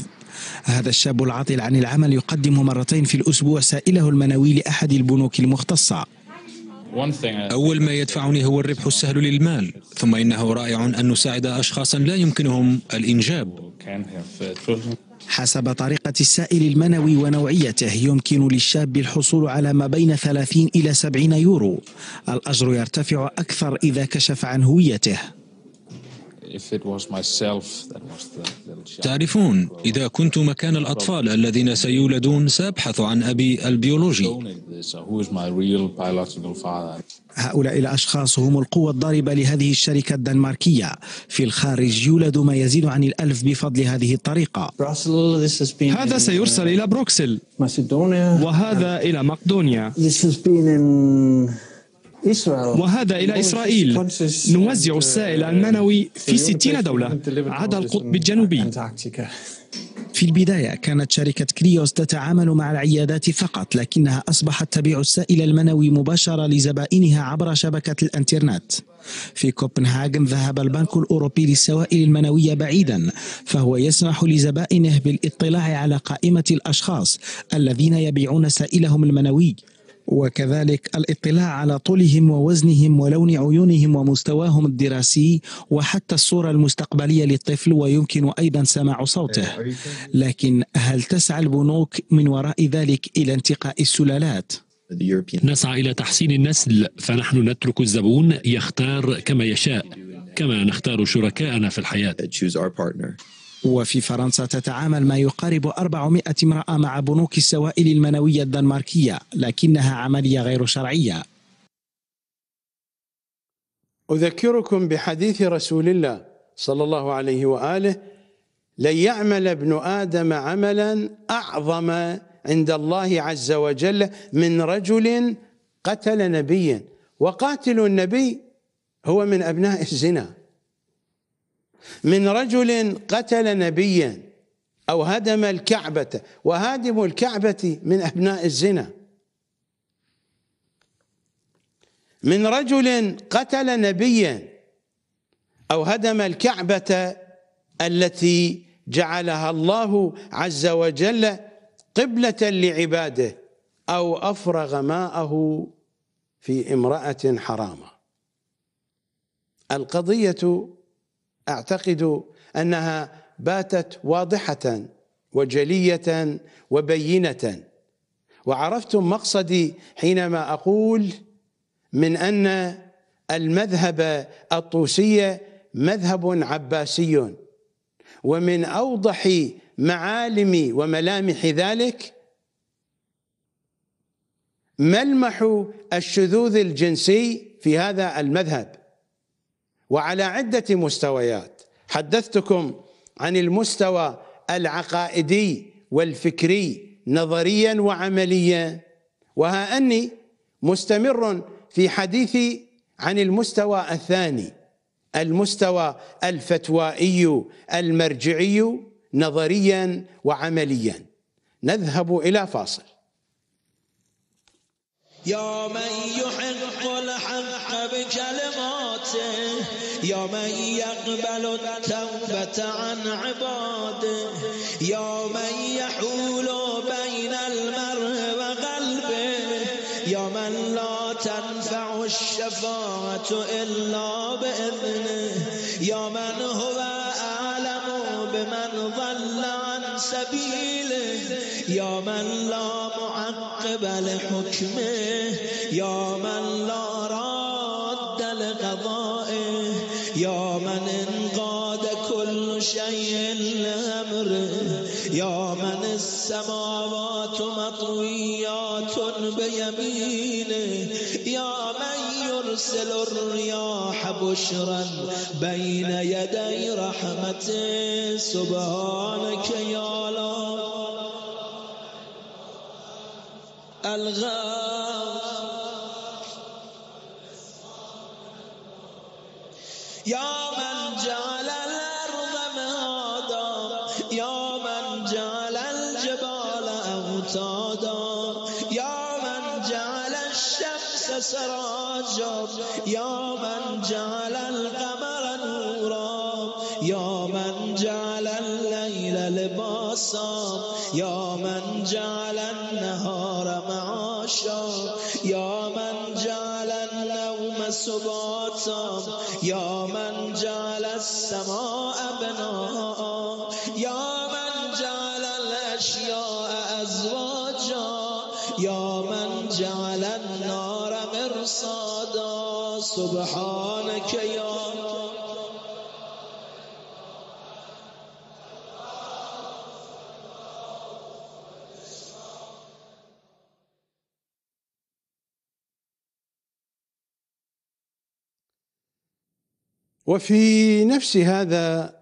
هذا الشاب العاطل عن العمل يقدم مرتين في الأسبوع سائله المنوي لأحد البنوك المختصة أول ما يدفعني هو الربح السهل للمال ثم إنه رائع أن نساعد أشخاصا لا يمكنهم الإنجاب حسب طريقة السائل المنوي ونوعيته يمكن للشاب الحصول على ما بين 30 إلى 70 يورو الأجر يرتفع أكثر إذا كشف عن هويته تعرفون إذا كنت مكان الأطفال الذين سيولدون سأبحث عن أبي البيولوجي هؤلاء الأشخاص هم القوة الضاربة لهذه الشركة الدنماركية في الخارج يولد ما يزيد عن الألف بفضل هذه الطريقة هذا سيرسل إلى بروكسل وهذا إلى مقدونيا وهذا إلى إسرائيل نوزع السائل uh, المنوي في 60 دولة عدا القطب الجنوبي في البداية كانت شركة كريوس تتعامل مع العيادات فقط لكنها أصبحت تبيع السائل المنوي مباشرة لزبائنها عبر شبكة الإنترنت في كوبنهاغن ذهب البنك الأوروبي للسوائل المنوية بعيدا فهو يسمح لزبائنه بالاطلاع على قائمة الأشخاص الذين يبيعون سائلهم المنوي وكذلك الاطلاع على طولهم ووزنهم ولون عيونهم ومستواهم الدراسي وحتى الصورة المستقبلية للطفل ويمكن أيضا سماع صوته إيه، لكن هل تسعى البنوك من وراء ذلك إلى انتقاء السلالات؟ نسعى إلى تحسين النسل فنحن نترك الزبون يختار كما يشاء كما نختار شركاءنا في الحياة وفي فرنسا تتعامل ما يقارب 400 امرأة مع بنوك السوائل المنوية الدنماركية لكنها عملية غير شرعية أذكركم بحديث رسول الله صلى الله عليه وآله لن يعمل ابن آدم عملا أعظم عند الله عز وجل من رجل قتل نبيا وقاتل النبي هو من أبناء الزنا من رجل قتل نبيا أو هدم الكعبة وهادم الكعبة من أبناء الزنا من رجل قتل نبيا أو هدم الكعبة التي جعلها الله عز وجل قبلة لعباده أو أفرغ ماءه في امرأة حرامة القضية اعتقد انها باتت واضحه وجليه وبينه وعرفتم مقصدي حينما اقول من ان المذهب الطوسي مذهب عباسي ومن اوضح معالم وملامح ذلك ملمح الشذوذ الجنسي في هذا المذهب وعلى عده مستويات حدثتكم عن المستوى العقائدي والفكري نظريا وعمليا وها اني مستمر في حديثي عن المستوى الثاني المستوى الفتوائي المرجعي نظريا وعمليا نذهب الى فاصل يا من يحق الحق بكلماته يا من يقبل التوبة عن عباده يا من يحول بين المرء وقلبه يا من لا تنفع الشفاعة إلا بإذنه يا من هو سبیله سبيله من لا معقب لحكمه يا من لا راد لقضائه يا من انقاد كل شيء لأمره يا من السماوات مطويات بيمينه يا من يرسل الرياح وبشرا بين يدي رحمته سبحانك يا الله الغاث يا من جعل الأرض مهادا يا من جعل الجبال أوتادا يا من جعل الشمس سراجا يا جعل القمر نورا یا من جعل اللیل لباسا یا من جعل النهار معاشا یا من جعل النوم سباتا یا من جعل السماء بنا یا من جعل الاشیاء ازواجا یا من جعل النار مرصادا سبحان وفي نفس هذا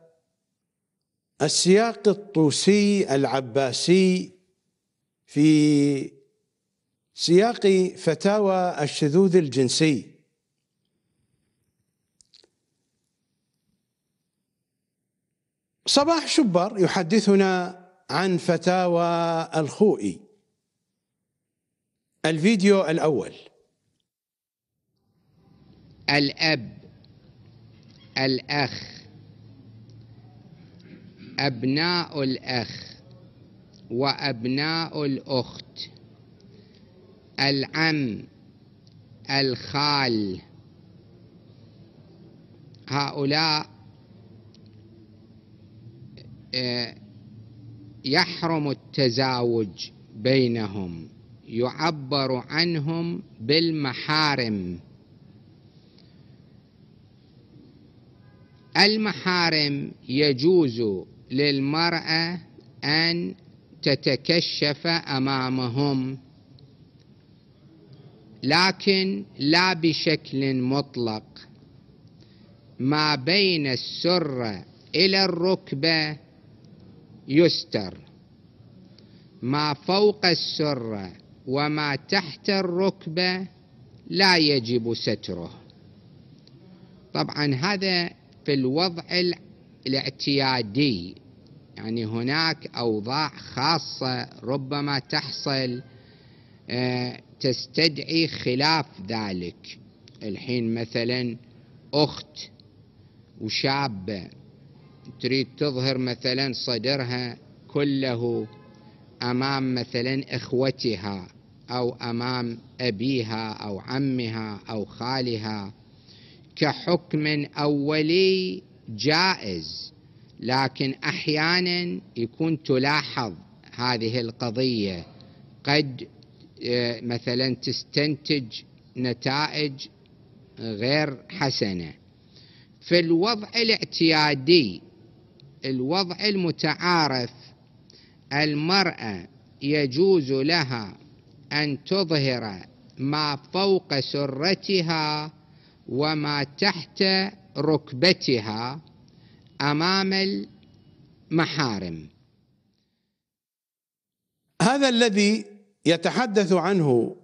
السياق الطوسي العباسي في سياق فتاوى الشذوذ الجنسي صباح شبر يحدثنا عن فتاوى الخوئي الفيديو الأول الأب الأخ أبناء الأخ وأبناء الأخت العم الخال هؤلاء آه، يحرم التزاوج بينهم يعبر عنهم بالمحارم المحارم يجوز للمرأة أن تتكشف أمامهم لكن لا بشكل مطلق ما بين السرة إلى الركبة يستر ما فوق السرة وما تحت الركبة لا يجب ستره طبعا هذا في الوضع الاعتيادي يعني هناك أوضاع خاصة ربما تحصل آه، تستدعي خلاف ذلك الحين مثلا أخت وشابة تريد تظهر مثلا صدرها كله أمام مثلا إخوتها أو أمام أبيها أو عمها أو خالها كحكم اولي جائز لكن احيانا يكون تلاحظ هذه القضيه قد آه، مثلا تستنتج نتائج غير حسنه في الوضع الاعتيادي الوضع المتعارف المراه يجوز لها ان تظهر ما فوق سرتها وما تحت ركبتها امام المحارم هذا الذي يتحدث عنه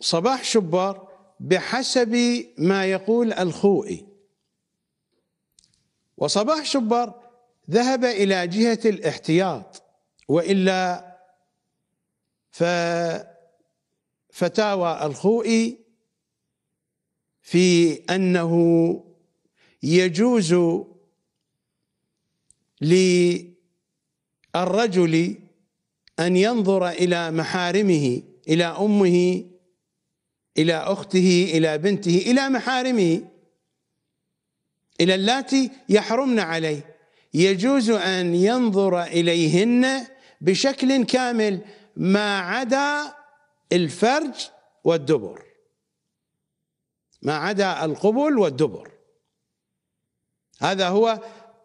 صباح شبار بحسب ما يقول الخوئي وصباح شبر ذهب الى جهه الاحتياط والا ففتاوى الخوئي في انه يجوز للرجل ان ينظر الى محارمه الى امه الى اخته الى بنته الى محارمه الى اللاتي يحرمن عليه يجوز ان ينظر اليهن بشكل كامل ما عدا الفرج والدبر ما عدا القبل والدبر هذا هو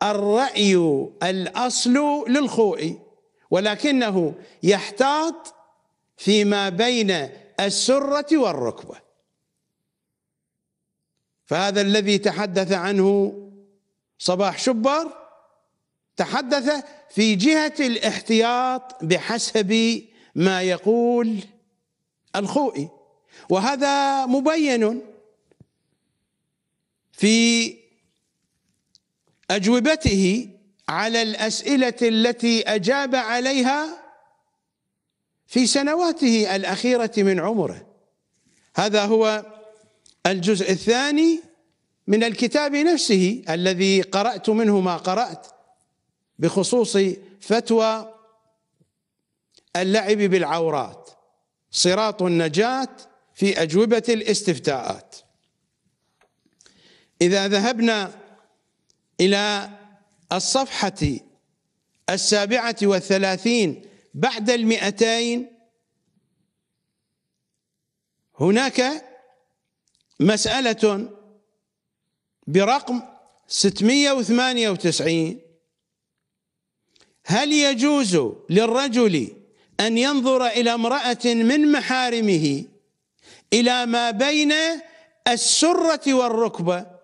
الرأي الأصل للخوئي ولكنه يحتاط فيما بين السرة والركبة فهذا الذي تحدث عنه صباح شبر تحدث في جهة الاحتياط بحسب ما يقول الخوئي وهذا مبين في اجوبته على الاسئله التي اجاب عليها في سنواته الاخيره من عمره هذا هو الجزء الثاني من الكتاب نفسه الذي قرات منه ما قرات بخصوص فتوى اللعب بالعورات صراط النجاه في اجوبه الاستفتاءات إذا ذهبنا إلى الصفحة السابعة والثلاثين بعد المئتين هناك مسألة برقم 698 هل يجوز للرجل أن ينظر إلى امرأة من محارمه إلى ما بين السرة والركبة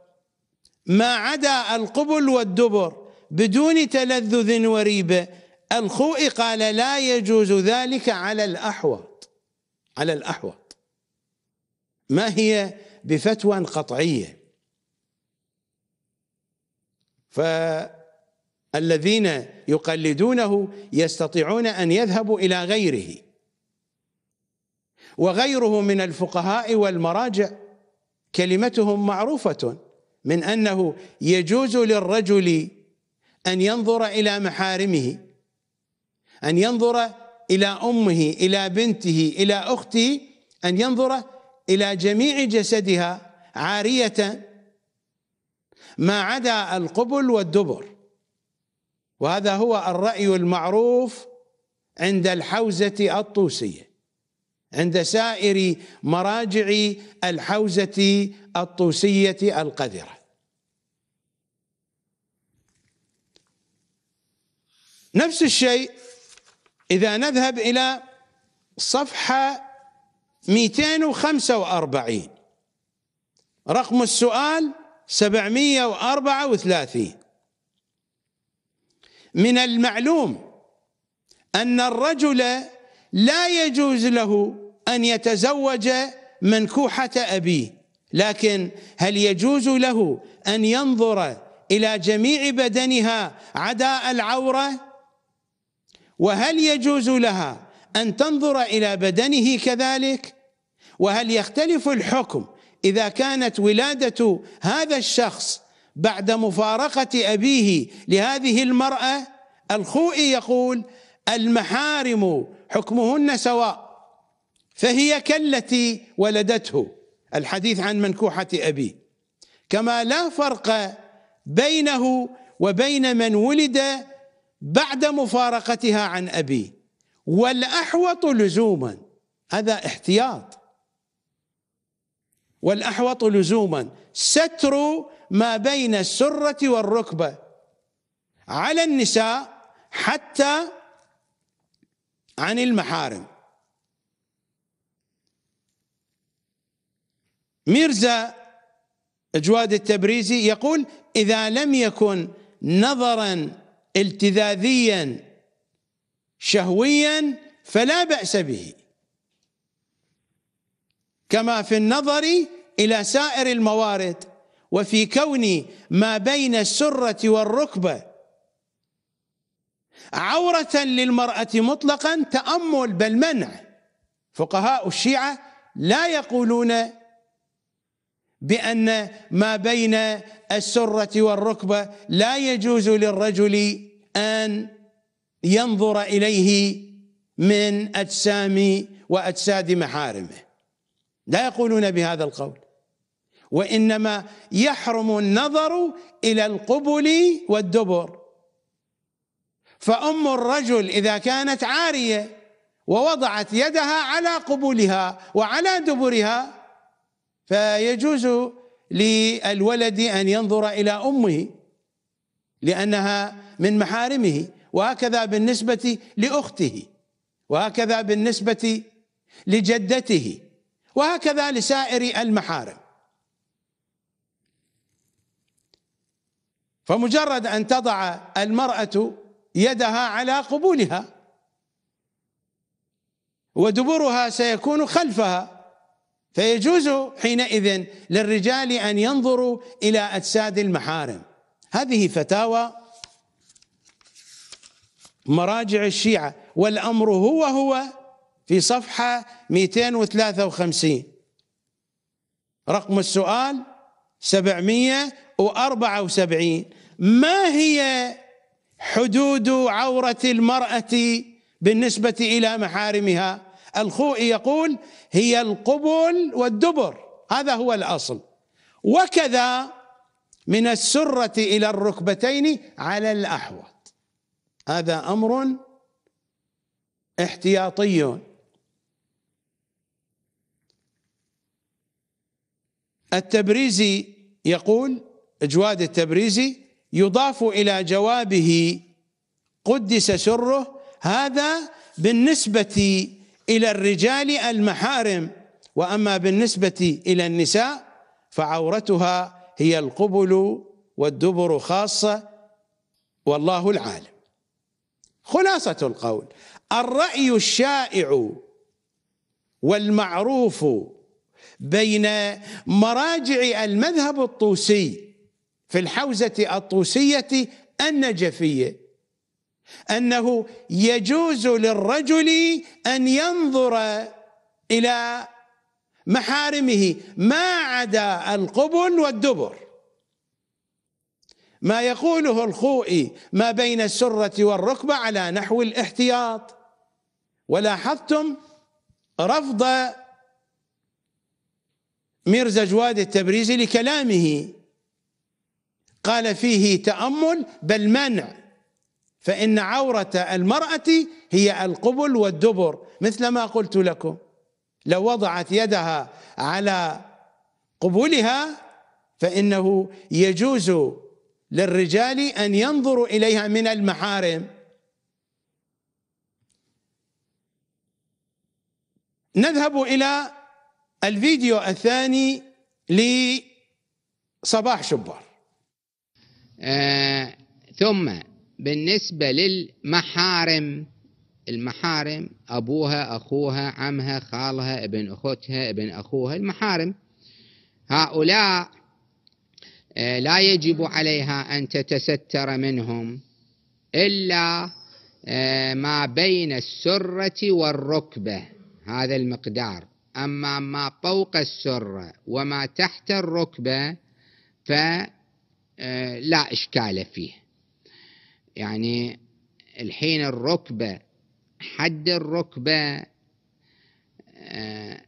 ما عدا القبل والدبر بدون تلذذ وريبة الخوئ قال لا يجوز ذلك على الأحوط على الأحوط ما هي بفتوى قطعية فالذين يقلدونه يستطيعون أن يذهبوا إلى غيره وغيره من الفقهاء والمراجع كلمتهم معروفة من انه يجوز للرجل ان ينظر الى محارمه ان ينظر الى امه الى بنته الى اخته ان ينظر الى جميع جسدها عاريه ما عدا القبل والدبر وهذا هو الراي المعروف عند الحوزه الطوسيه عند سائر مراجع الحوزة الطوسية القذرة نفس الشيء إذا نذهب إلى صفحة 245 رقم السؤال 734 من المعلوم أن الرجل لا يجوز له أن يتزوج منكوحة أبيه لكن هل يجوز له أن ينظر إلى جميع بدنها عدا العورة وهل يجوز لها أن تنظر إلى بدنه كذلك وهل يختلف الحكم إذا كانت ولادة هذا الشخص بعد مفارقة أبيه لهذه المرأة الخوئي يقول المحارم حكمهن سواء فهي كالتي ولدته الحديث عن منكوحة أبيه كما لا فرق بينه وبين من ولد بعد مفارقتها عن أبيه والأحوط لزوما هذا احتياط والأحوط لزوما ستر ما بين السرة والركبة على النساء حتى عن المحارم ميرزا جواد التبريزي يقول إذا لم يكن نظرا التذاذيا شهويا فلا بأس به كما في النظر إلى سائر الموارد وفي كون ما بين السرة والركبة عورة للمرأة مطلقا تأمل بل منع فقهاء الشيعة لا يقولون بأن ما بين السرة والركبة لا يجوز للرجل أن ينظر إليه من أجسام وأجساد محارمه لا يقولون بهذا القول وإنما يحرم النظر إلى القبل والدبر فأم الرجل إذا كانت عارية ووضعت يدها على قبولها وعلى دبرها فيجوز للولد أن ينظر إلى أمه لأنها من محارمه وهكذا بالنسبة لأخته وهكذا بالنسبة لجدته وهكذا لسائر المحارم فمجرد أن تضع المرأة يدها على قبولها ودبرها سيكون خلفها فيجوز حينئذ للرجال ان ينظروا الى اجساد المحارم هذه فتاوى مراجع الشيعه والامر هو هو في صفحه 253 رقم السؤال 774 ما هي حدود عوره المراه بالنسبه الى محارمها الخوئي يقول هي القبل والدبر هذا هو الأصل وكذا من السرة إلى الركبتين على الأحوط هذا أمر احتياطي التبريزي يقول جواد التبريزي يضاف إلى جوابه قدس سره هذا بالنسبة إلى الرجال المحارم وأما بالنسبة إلى النساء فعورتها هي القبل والدبر خاصة والله العالم خلاصة القول الرأي الشائع والمعروف بين مراجع المذهب الطوسي في الحوزة الطوسية النجفية انه يجوز للرجل ان ينظر الى محارمه ما عدا القبل والدبر ما يقوله الخوئي ما بين السرة والركبة على نحو الاحتياط ولاحظتم رفض ميرزا جواد التبريزي لكلامه قال فيه تأمل بل منع فإن عورة المرأة هي القبل والدبر مثل ما قلت لكم لو وضعت يدها على قبولها فإنه يجوز للرجال أن ينظروا إليها من المحارم نذهب إلى الفيديو الثاني لصباح شبار آه ثم بالنسبة للمحارم المحارم أبوها أخوها عمها خالها ابن أختها ابن أخوها المحارم هؤلاء آه، لا يجب عليها أن تتستر منهم إلا آه، ما بين السرة والركبة هذا المقدار أما ما فوق السرة وما تحت الركبة فلا آه، إشكال فيه يعني الحين الركبة حد الركبة آه،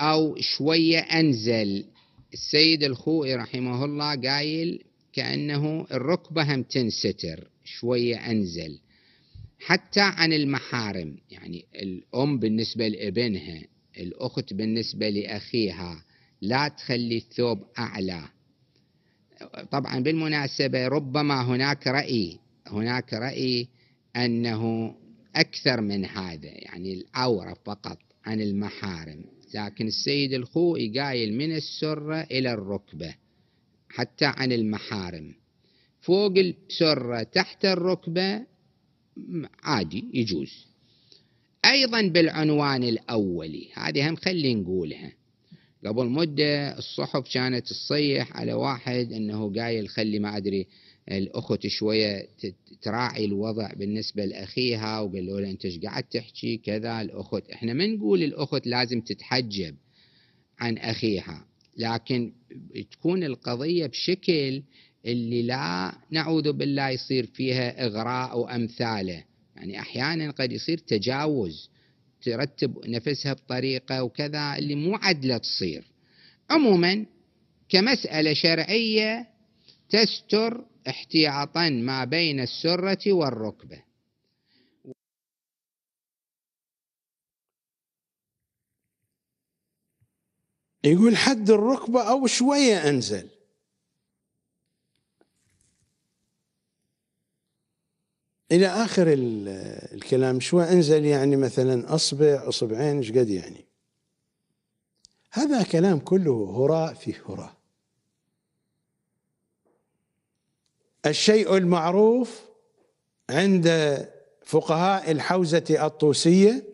أو شوية أنزل السيد الخوئي رحمه الله قايل كأنه الركبة هم تنستر شوية أنزل حتى عن المحارم يعني الأم بالنسبة لابنها الأخت بالنسبة لأخيها لا تخلي الثوب أعلى طبعا بالمناسبة ربما هناك رأي هناك رأي أنه أكثر من هذا يعني العورة فقط عن المحارم لكن السيد الخوئي قايل من السرة إلى الركبة حتى عن المحارم فوق السرة تحت الركبة عادي يجوز أيضا بالعنوان الأولي هذه هم خلي نقولها قبل مدة الصحف كانت تصيح على واحد أنه قايل خلي ما أدري الأخت شوية تراعي الوضع بالنسبة لأخيها وقالوا له أنت ايش قاعد تحكي كذا الأخت إحنا ما نقول الأخت لازم تتحجب عن أخيها لكن تكون القضية بشكل اللي لا نعوذ بالله يصير فيها إغراء وأمثاله يعني أحيانا قد يصير تجاوز ترتب نفسها بطريقة وكذا اللي مو عدلة تصير عموما كمسألة شرعية تستر احتياطا ما بين السرة والركبة يقول حد الركبة أو شوية أنزل الى اخر الكلام شو انزل يعني مثلا اصبع اصبعين ايش قد يعني هذا كلام كله هراء في هراء الشيء المعروف عند فقهاء الحوزة الطوسية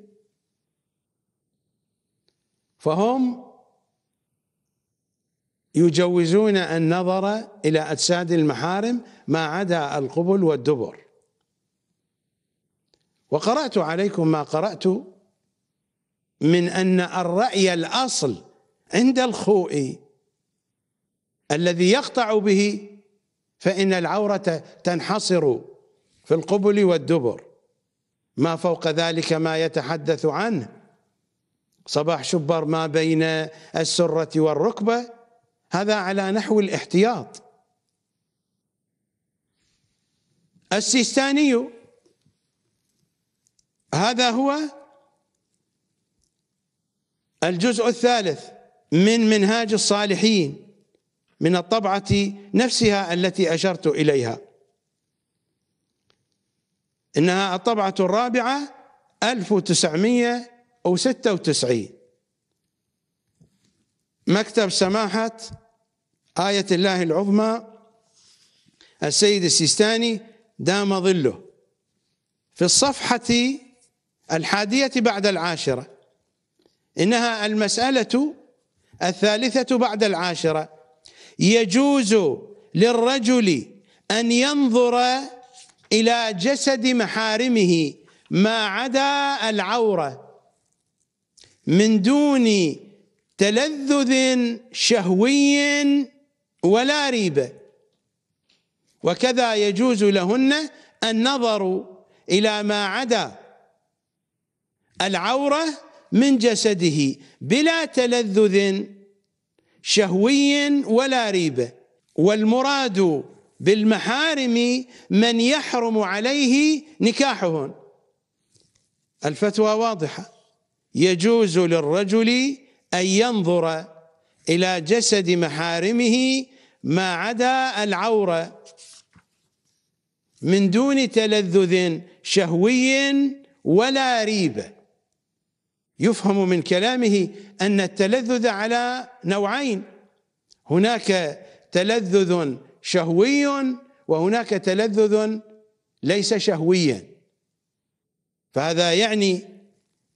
فهم يجوزون النظر إلى أجساد المحارم ما عدا القبل والدبر وقرأت عليكم ما قرأت من أن الرأي الأصل عند الخوء الذي يقطع به فإن العورة تنحصر في القبل والدبر ما فوق ذلك ما يتحدث عنه صباح شبر ما بين السرة والركبة هذا على نحو الاحتياط السيستاني هذا هو الجزء الثالث من منهاج الصالحين من الطبعة نفسها التي أشرت إليها إنها الطبعة الرابعة 1996 مكتب سماحة آية الله العظمى السيد السيستاني دام ظله في الصفحة الحادية بعد العاشرة إنها المسألة الثالثة بعد العاشرة يجوز للرجل أن ينظر إلى جسد محارمه ما عدا العورة من دون تلذذ شهوي ولا ريبة وكذا يجوز لهن النظر إلى ما عدا العورة من جسده بلا تلذذ شهوي ولا ريبة والمراد بالمحارم من يحرم عليه نكاحهن الفتوى واضحة يجوز للرجل أن ينظر إلى جسد محارمه ما عدا العورة من دون تلذذ شهوي ولا ريبه يفهم من كلامه أن التلذذ على نوعين هناك تلذذ شهوي وهناك تلذذ ليس شهويا فهذا يعني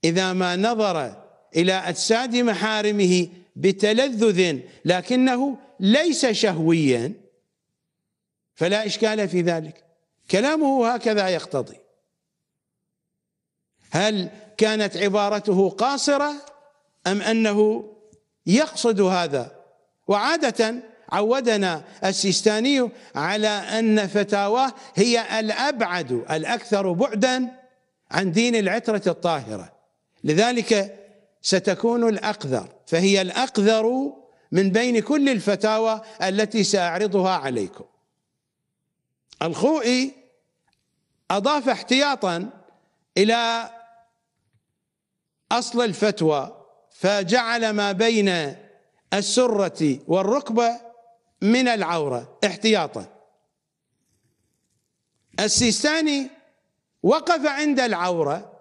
إذا ما نظر إلى أجساد محارمه بتلذذ لكنه ليس شهويا فلا إشكال في ذلك كلامه هكذا يقتضي هل كانت عبارته قاصره ام انه يقصد هذا وعاده عودنا السيستاني على ان فتاواه هي الابعد الاكثر بعدا عن دين العتره الطاهره لذلك ستكون الاقذر فهي الاقذر من بين كل الفتاوى التي ساعرضها عليكم الخوئي اضاف احتياطا الى أصل الفتوى فجعل ما بين السرة والركبة من العورة احتياطا السيستاني وقف عند العورة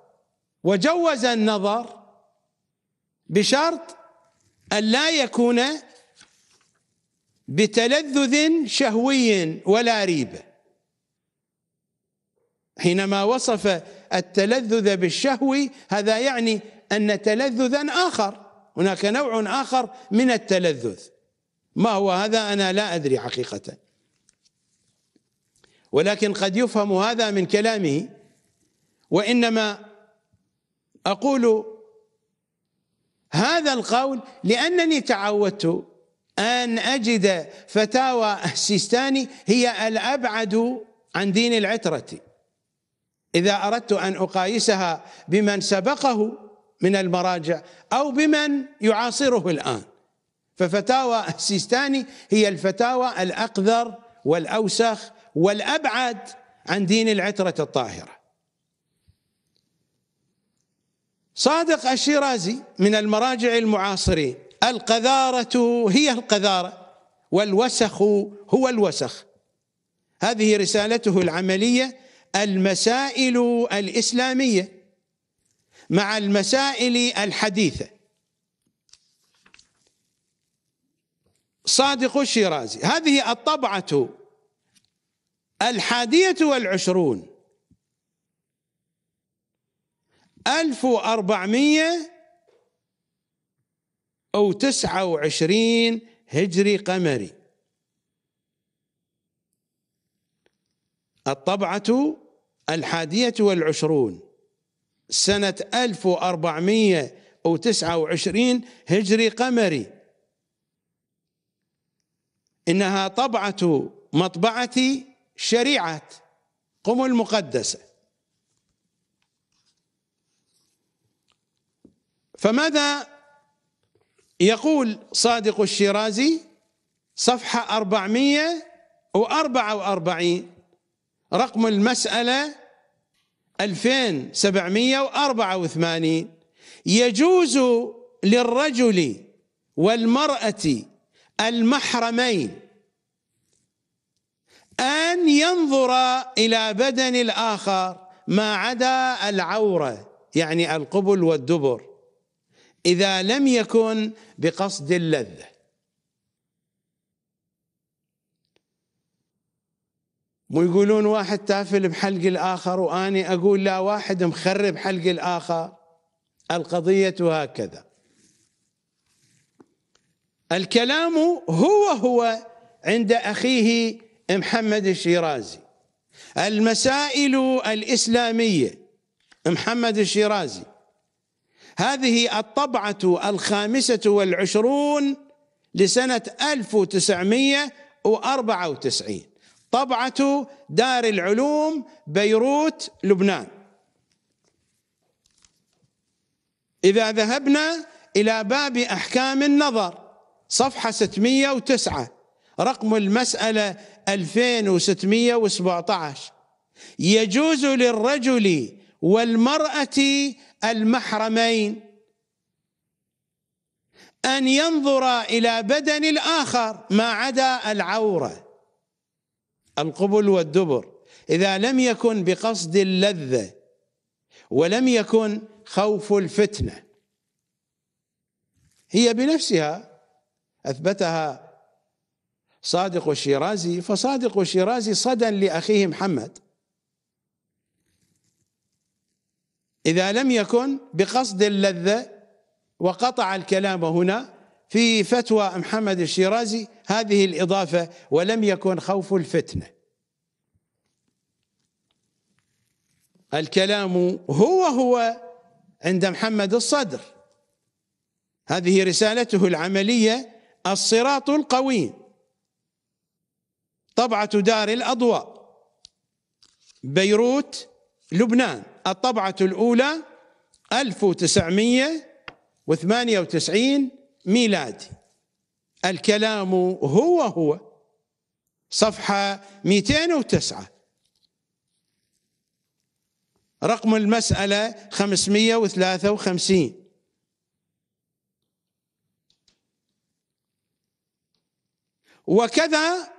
وجوز النظر بشرط أن لا يكون بتلذذ شهوي ولا ريبة حينما وصف التلذذ بالشهو هذا يعني أن تلذذا آخر هناك نوع آخر من التلذذ ما هو هذا أنا لا أدري حقيقة ولكن قد يفهم هذا من كلامه وإنما أقول هذا القول لأنني تعودت أن أجد فتاوى السيستاني هي الأبعد عن دين العترة إذا أردت أن أقايسها بمن سبقه من المراجع أو بمن يعاصره الآن ففتاوى السيستاني هي الفتاوى الأقذر والأوسخ والأبعد عن دين العترة الطاهرة صادق الشيرازي من المراجع المعاصرين القذارة هي القذارة والوسخ هو الوسخ هذه رسالته العملية المسائل الإسلامية مع المسائل الحديثة صادق الشيرازي هذه الطبعة الحادية والعشرون ألف وأربعمية أو تسعة وعشرين هجري قمري الطبعة الحادية والعشرون سنة 1429 هجري قمري إنها طبعة مطبعة شريعة قم المقدسة فماذا يقول صادق الشيرازي صفحة 444 رقم المسألة 2784 يجوز للرجل والمرأة المحرمين أن ينظر إلى بدن الآخر ما عدا العورة يعني القبل والدبر إذا لم يكن بقصد اللذة ويقولون واحد تافل بحلق الآخر وأني أقول لا واحد مخرب حلق الآخر القضية هكذا الكلام هو هو عند أخيه محمد الشيرازي المسائل الإسلامية محمد الشيرازي هذه الطبعة الخامسة والعشرون لسنة 1994 طبعة دار العلوم بيروت لبنان إذا ذهبنا إلى باب أحكام النظر صفحة 609 رقم المسألة 2617 يجوز للرجل والمرأة المحرمين أن ينظر إلى بدن الآخر ما عدا العورة القبل والدبر اذا لم يكن بقصد اللذه ولم يكن خوف الفتنه هي بنفسها اثبتها صادق الشيرازي فصادق الشيرازي صدى لاخيه محمد اذا لم يكن بقصد اللذه وقطع الكلام هنا في فتوى محمد الشيرازي هذه الإضافة ولم يكن خوف الفتنة الكلام هو هو عند محمد الصدر هذه رسالته العملية الصراط القويم طبعة دار الأضواء بيروت لبنان الطبعة الأولى 1998 ميلادي الكلام هو هو صفحة 209 رقم المسألة 553 وكذا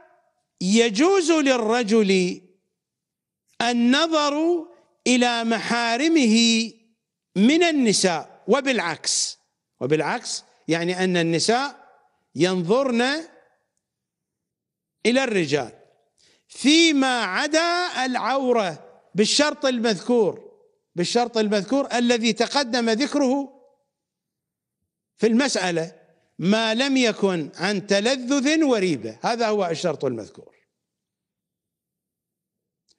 يجوز للرجل النظر إلى محارمه من النساء وبالعكس وبالعكس يعني أن النساء ينظرن إلى الرجال فيما عدا العورة بالشرط المذكور بالشرط المذكور الذي تقدم ذكره في المسألة ما لم يكن عن تلذذ وريبة هذا هو الشرط المذكور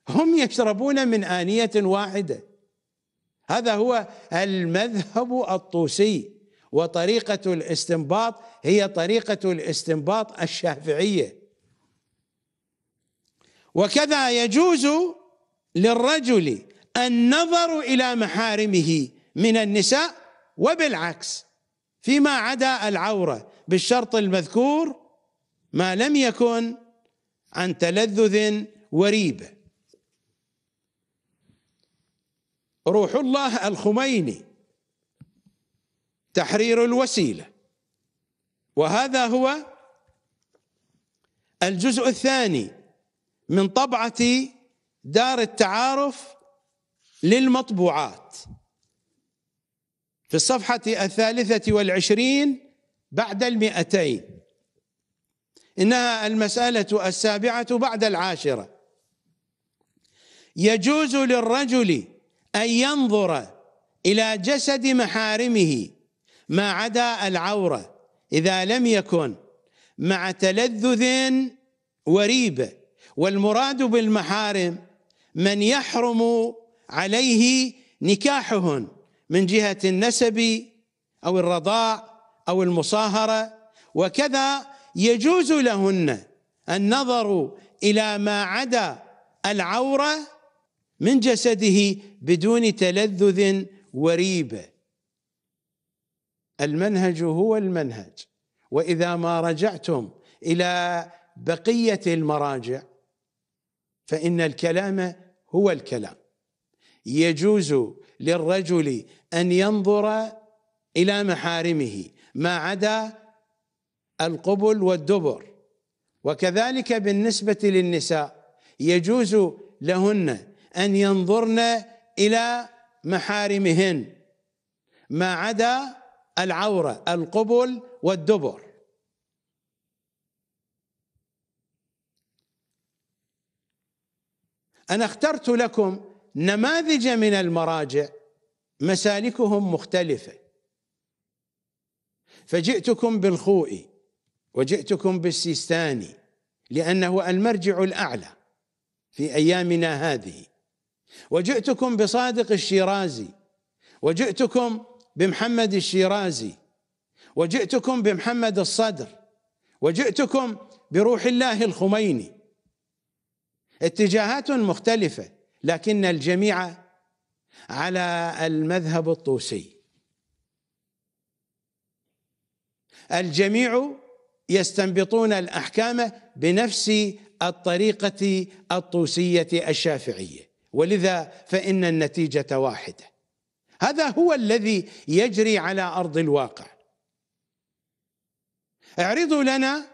هم يشربون من آنية واحدة هذا هو المذهب الطوسي وطريقة الاستنباط هي طريقة الاستنباط الشافعية وكذا يجوز للرجل النظر إلى محارمه من النساء وبالعكس فيما عدا العورة بالشرط المذكور ما لم يكن عن تلذذ وريب روح الله الخميني تحرير الوسيله وهذا هو الجزء الثاني من طبعه دار التعارف للمطبوعات في الصفحة الثالثة والعشرين بعد المئتين إنها المسألة السابعة بعد العاشرة يجوز للرجل أن ينظر إلى جسد محارمه ما عدا العوره اذا لم يكن مع تلذذ وريبه والمراد بالمحارم من يحرم عليه نكاحهن من جهه النسب او الرضاع او المصاهره وكذا يجوز لهن النظر الى ما عدا العوره من جسده بدون تلذذ وريبه المنهج هو المنهج واذا ما رجعتم الى بقيه المراجع فان الكلام هو الكلام يجوز للرجل ان ينظر الى محارمه ما عدا القبل والدبر وكذلك بالنسبه للنساء يجوز لهن ان ينظرن الى محارمهن ما عدا العوره القبل والدبر انا اخترت لكم نماذج من المراجع مسالكهم مختلفه فجئتكم بالخوئي وجئتكم بالسيستاني لانه المرجع الاعلى في ايامنا هذه وجئتكم بصادق الشيرازي وجئتكم بمحمد الشيرازي وجئتكم بمحمد الصدر وجئتكم بروح الله الخميني اتجاهات مختلفه لكن الجميع على المذهب الطوسي الجميع يستنبطون الاحكام بنفس الطريقه الطوسيه الشافعيه ولذا فان النتيجه واحده هذا هو الذي يجري على ارض الواقع اعرضوا لنا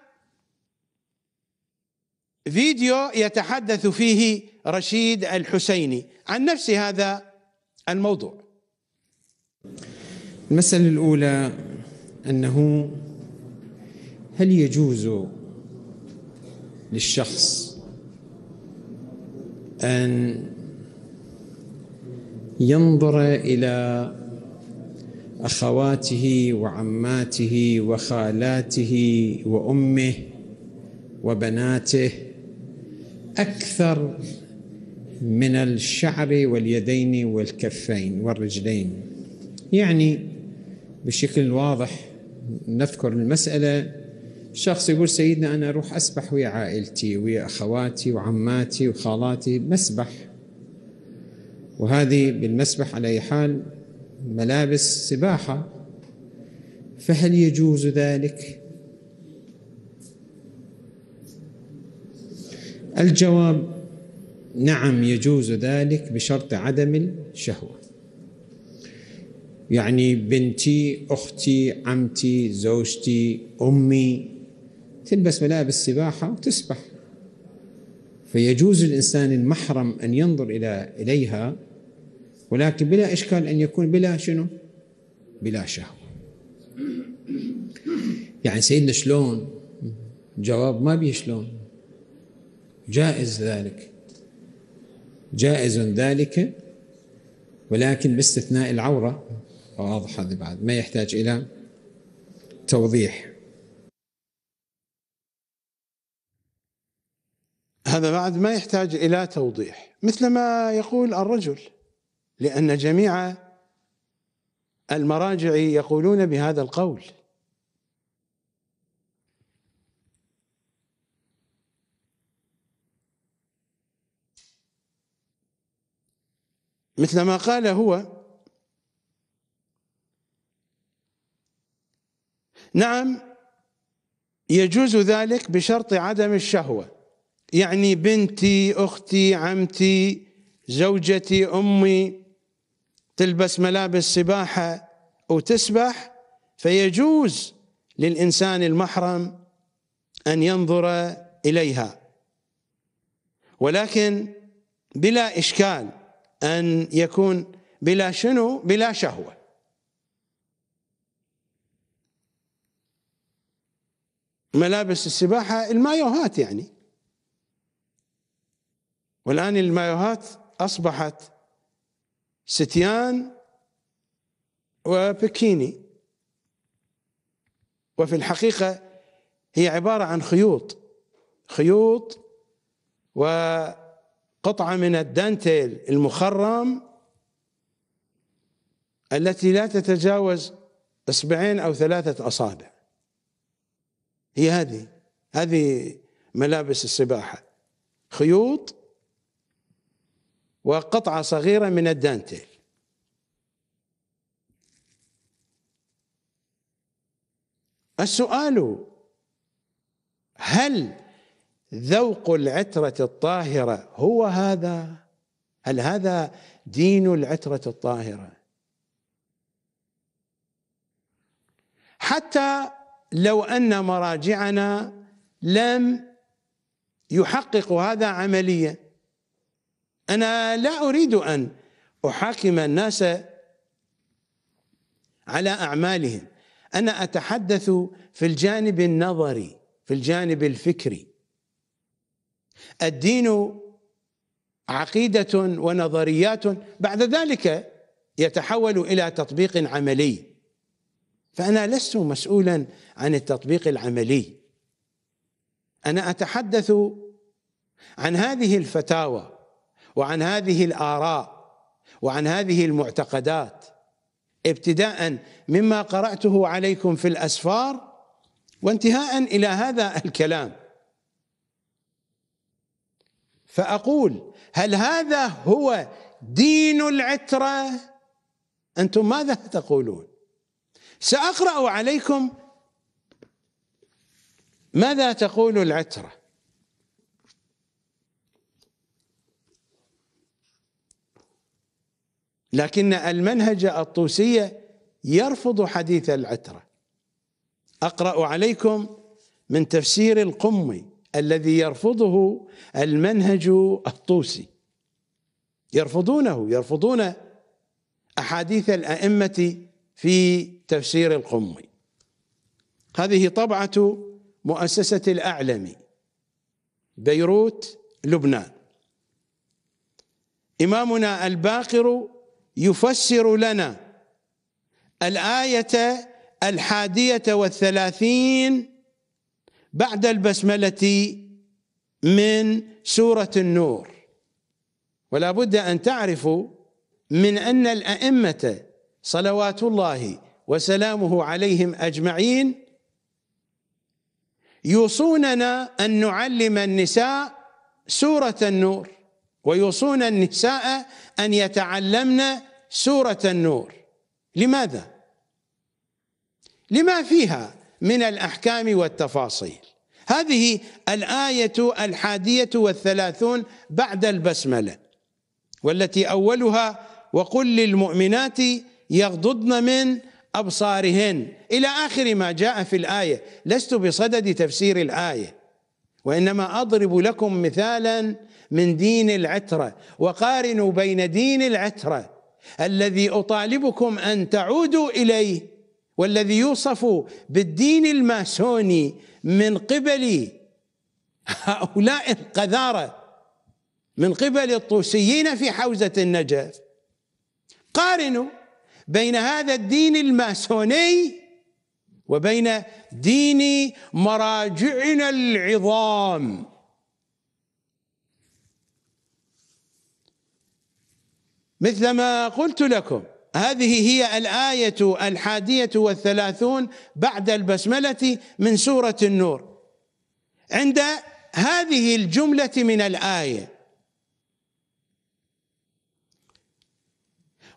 فيديو يتحدث فيه رشيد الحسيني عن نفس هذا الموضوع المسألة الأولى أنه هل يجوز للشخص أن ينظر الى اخواته وعماته وخالاته وامه وبناته اكثر من الشعر واليدين والكفين والرجلين يعني بشكل واضح نذكر المساله شخص يقول سيدنا انا اروح اسبح ويا عائلتي ويا اخواتي وعماتي وخالاتي مسبح وهذه بالمسبح على أي حال ملابس سباحة فهل يجوز ذلك؟ الجواب نعم يجوز ذلك بشرط عدم الشهوة يعني بنتي أختي عمتي زوجتي أمي تلبس ملابس سباحة وتسبح فيجوز للإنسان المحرم أن ينظر إلى إليها ولكن بلا إشكال أن يكون بلا شنو بلا شهوة يعني سيدنا شلون جواب ما به شلون جائز ذلك جائز ذلك ولكن باستثناء العورة واضح هذا بعد ما يحتاج إلى توضيح هذا بعد ما يحتاج إلى توضيح مثل ما يقول الرجل لأن جميع المراجع يقولون بهذا القول مثل ما قال هو نعم يجوز ذلك بشرط عدم الشهوه يعني بنتي اختي عمتي زوجتي امي تلبس ملابس سباحه وتسبح فيجوز للانسان المحرم ان ينظر اليها ولكن بلا اشكال ان يكون بلا شنو بلا شهوه ملابس السباحه المايوهات يعني والآن المايوهات أصبحت ستيان وبكيني وفي الحقيقة هي عبارة عن خيوط خيوط وقطعة من الدانتيل المخرم التي لا تتجاوز اصبعين او ثلاثة اصابع هي هذه هذه ملابس السباحة خيوط وقطعة صغيرة من الدانتيل السؤال هل ذوق العترة الطاهرة هو هذا هل هذا دين العترة الطاهرة حتى لو أن مراجعنا لم يحققوا هذا عمليا أنا لا أريد أن أحاكم الناس على أعمالهم أنا أتحدث في الجانب النظري في الجانب الفكري الدين عقيدة ونظريات بعد ذلك يتحول إلى تطبيق عملي فأنا لست مسؤولا عن التطبيق العملي أنا أتحدث عن هذه الفتاوى وعن هذه الآراء وعن هذه المعتقدات ابتداء مما قرأته عليكم في الأسفار وانتهاء إلى هذا الكلام فأقول هل هذا هو دين العترة أنتم ماذا تقولون سأقرأ عليكم ماذا تقول العتره لكن المنهج الطوسية يرفض حديث العترة أقرأ عليكم من تفسير القمي الذي يرفضه المنهج الطوسي يرفضونه يرفضون أحاديث الأئمة في تفسير القمي هذه طبعة مؤسسة الأعلم بيروت لبنان إمامنا الباقر يفسر لنا الآية الحادية والثلاثين بعد البسملة من سورة النور ولا بد أن تعرفوا من أن الأئمة صلوات الله وسلامه عليهم أجمعين يوصوننا أن نعلم النساء سورة النور ويوصون النساء أن يتعلمن سورة النور لماذا؟ لما فيها من الأحكام والتفاصيل هذه الآية الحادية والثلاثون بعد البسملة والتي أولها وقل للمؤمنات يغضضن من أبصارهن إلى آخر ما جاء في الآية لست بصدد تفسير الآية وإنما أضرب لكم مثالا من دين العترة وقارنوا بين دين العترة الذي أطالبكم أن تعودوا إليه والذي يوصف بالدين الماسوني من قبل هؤلاء القذارة من قبل الطوسيين في حوزة النجف قارنوا بين هذا الدين الماسوني وبين دين مراجعنا العظام مثل ما قلت لكم هذه هي الآية الحادية والثلاثون بعد البسملة من سورة النور عند هذه الجملة من الآية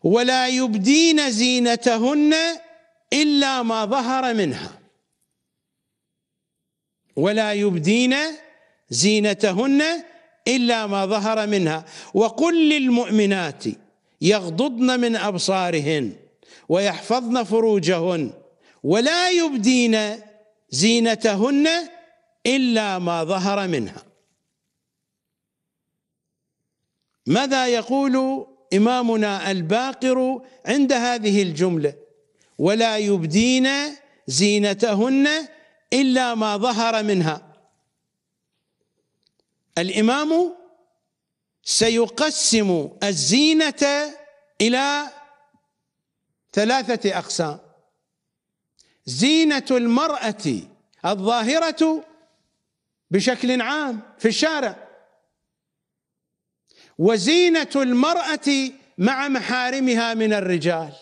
ولا يبدين زينتهن إلا ما ظهر منها ولا يبدين زينتهن إلا ما ظهر منها وقل للمؤمنات يغضضن من أبصارهن ويحفظن فروجهن ولا يبدين زينتهن إلا ما ظهر منها ماذا يقول إمامنا الباقر عند هذه الجملة ولا يبدين زينتهن إلا ما ظهر منها الإمام سيقسم الزينة إلى ثلاثة أقسام زينة المرأة الظاهرة بشكل عام في الشارع وزينة المرأة مع محارمها من الرجال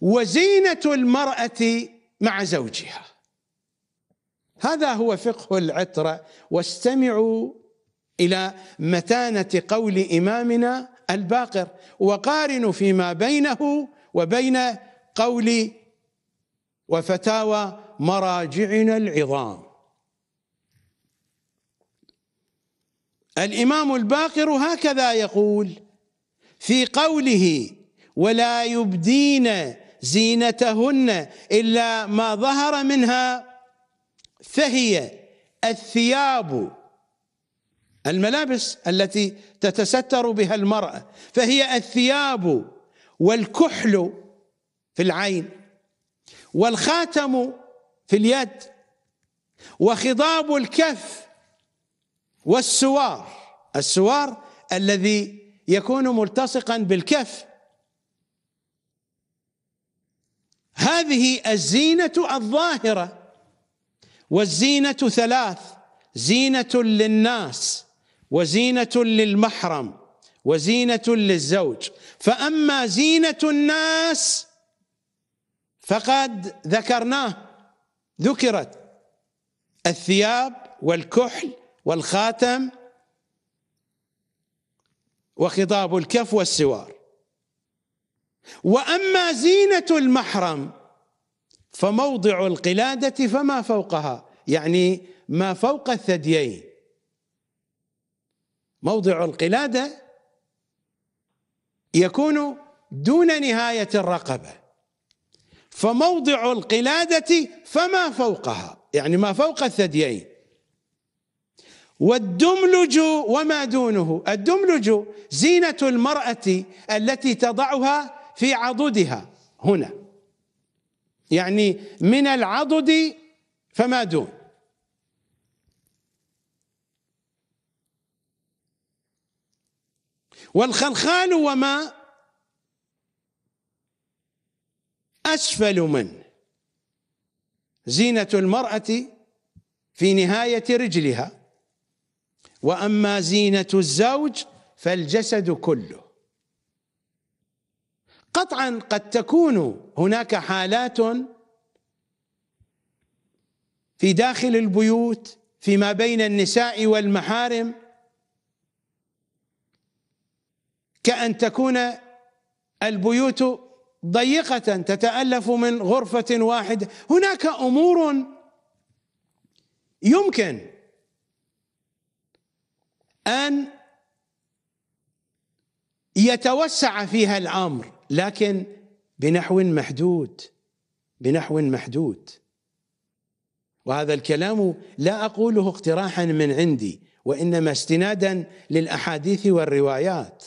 وزينة المرأة مع زوجها هذا هو فقه العترة واستمعوا إلى متانة قول إمامنا الباقر وقارنوا فيما بينه وبين قول وفتاوى مراجعنا العظام الإمام الباقر هكذا يقول في قوله ولا يبدين زينتهن إلا ما ظهر منها فهي الثياب الملابس التي تتستر بها المرأة فهي الثياب والكحل في العين والخاتم في اليد وخضاب الكف والسوار السوار الذي يكون ملتصقا بالكف هذه الزينة الظاهرة والزينة ثلاث زينة للناس وزينة للمحرم وزينة للزوج فأما زينة الناس فقد ذكرناه ذكرت الثياب والكحل والخاتم وخضاب الكف والسوار واما زينه المحرم فموضع القلادة فما فوقها يعني ما فوق الثديين موضع القلادة يكون دون نهاية الرقبة فموضع القلادة فما فوقها يعني ما فوق الثديين والدملج وما دونه الدملج زينة المرأة التي تضعها في عضدها هنا يعني من العضد فما دون والخلخال وما أسفل منه زينة المرأة في نهاية رجلها وأما زينة الزوج فالجسد كله قطعا قد تكون هناك حالات في داخل البيوت فيما بين النساء والمحارم كأن تكون البيوت ضيقة تتألف من غرفة واحدة هناك أمور يمكن أن يتوسع فيها الأمر لكن بنحو محدود بنحو محدود وهذا الكلام لا اقوله اقتراحا من عندي وانما استنادا للاحاديث والروايات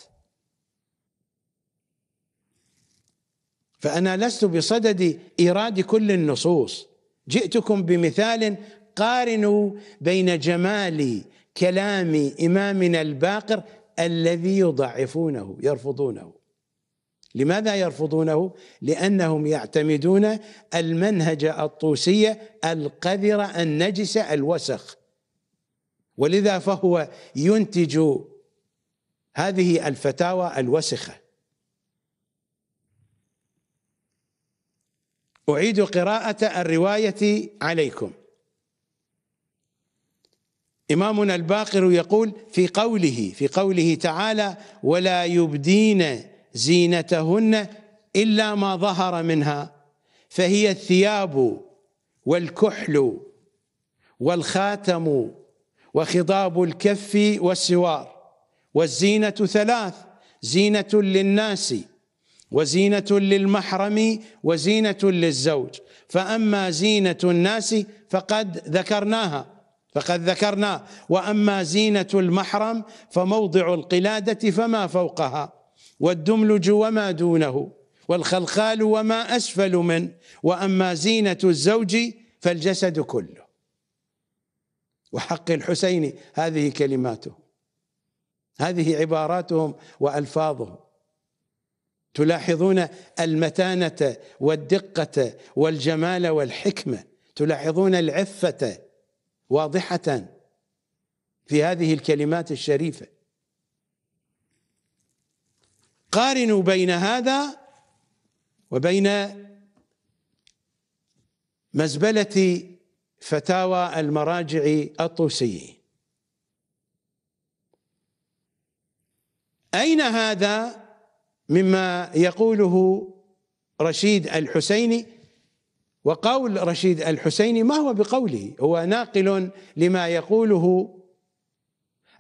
فانا لست بصدد ايراد كل النصوص جئتكم بمثال قارنوا بين جمال كلام امامنا الباقر الذي يضعفونه يرفضونه لماذا يرفضونه؟ لأنهم يعتمدون المنهج الطوسي القذرة النجسة الوسخ ولذا فهو ينتج هذه الفتاوى الوسخة أعيد قراءة الرواية عليكم إمامنا الباقر يقول في قوله في قوله تعالى ولا يبدين زينتهن إلا ما ظهر منها فهي الثياب والكحل والخاتم وخضاب الكف والسوار والزينة ثلاث زينة للناس وزينة للمحرم وزينة للزوج فأما زينة الناس فقد ذكرناها فقد ذكرنا وأما زينة المحرم فموضع القلادة فما فوقها والدملج وما دونه والخلخال وما أسفل من وأما زينة الزوج فالجسد كله وحق الحسين هذه كلماته هذه عباراتهم وألفاظهم تلاحظون المتانة والدقة والجمال والحكمة تلاحظون العفة واضحة في هذه الكلمات الشريفة قارنوا بين هذا وبين مزبلة فتاوى المراجع الطوسي أين هذا مما يقوله رشيد الحسيني وقول رشيد الحسيني ما هو بقوله هو ناقل لما يقوله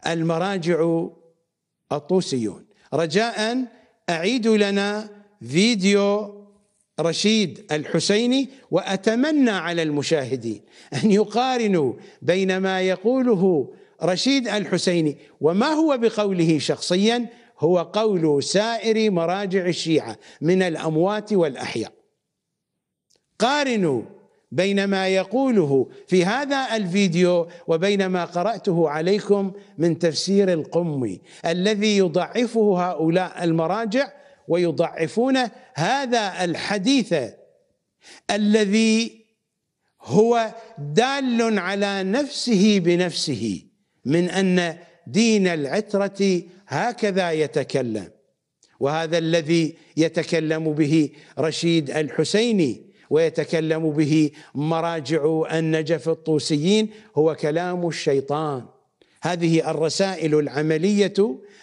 المراجع الطوسيون رجاء أعيدوا لنا فيديو رشيد الحسيني وأتمنى على المشاهدين أن يقارنوا بين ما يقوله رشيد الحسيني وما هو بقوله شخصيا هو قول سائر مراجع الشيعة من الأموات والأحياء قارنوا بين ما يقوله في هذا الفيديو وبين ما قراته عليكم من تفسير القمي الذي يضعفه هؤلاء المراجع ويضعفون هذا الحديث الذي هو دال على نفسه بنفسه من ان دين العتره هكذا يتكلم وهذا الذي يتكلم به رشيد الحسيني ويتكلم به مراجع النجف الطوسيين هو كلام الشيطان هذه الرسائل العمليه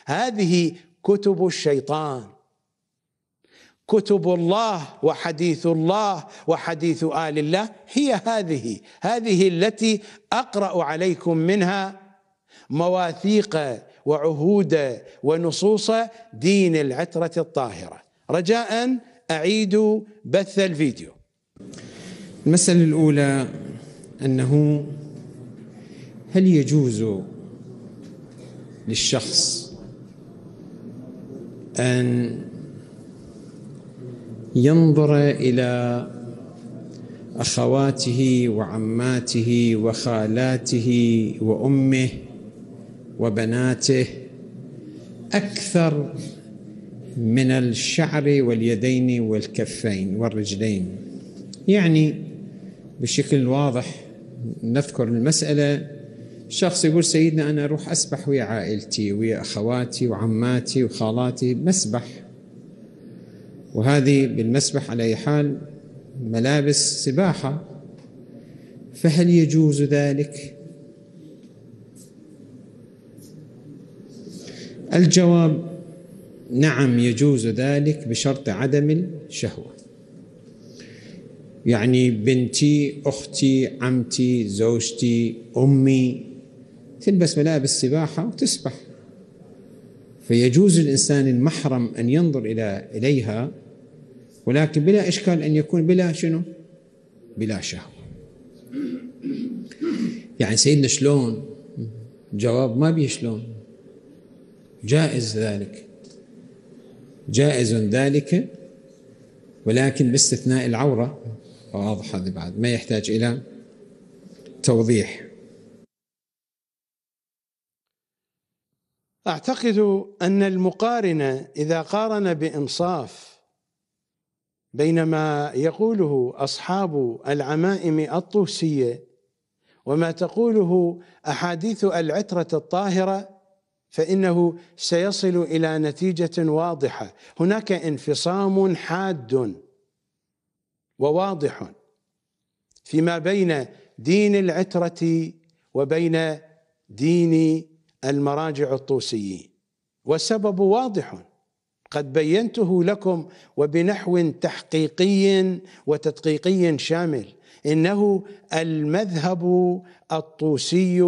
هذه كتب الشيطان كتب الله وحديث الله وحديث آل الله هي هذه هذه التي أقرأ عليكم منها مواثيق وعهود ونصوص دين العترة الطاهرة رجاء أعيدوا بث الفيديو المسألة الأولى أنه هل يجوز للشخص أن ينظر إلى أخواته وعماته وخالاته وأمه وبناته أكثر من الشعر واليدين والكفين والرجلين يعني بشكل واضح نذكر المسألة شخص يقول سيدنا أنا أروح أسبح ويا عائلتي ويا أخواتي وعماتي وخالاتي مسبح وهذه بالمسبح على أي حال ملابس سباحة فهل يجوز ذلك؟ الجواب نعم يجوز ذلك بشرط عدم الشهوة يعني بنتي أختي عمتي زوجتي أمي تلبس ملابس سباحة وتسبح فيجوز الإنسان المحرم أن ينظر إلى إليها ولكن بلا إشكال أن يكون بلا شنو بلا شهوة يعني سيدنا شلون جواب ما بيه شلون جائز ذلك جائز ذلك ولكن باستثناء العورة واضح هذه بعد ما يحتاج إلى توضيح أعتقد أن المقارن إذا قارن بإنصاف بين ما يقوله أصحاب العمائم الطوسية وما تقوله أحاديث العترة الطاهرة فإنه سيصل إلى نتيجة واضحة هناك انفصام حاد وواضح فيما بين دين العترة وبين دين المراجع الطوسيين والسبب واضح قد بينته لكم وبنحو تحقيقي وتدقيقي شامل انه المذهب الطوسي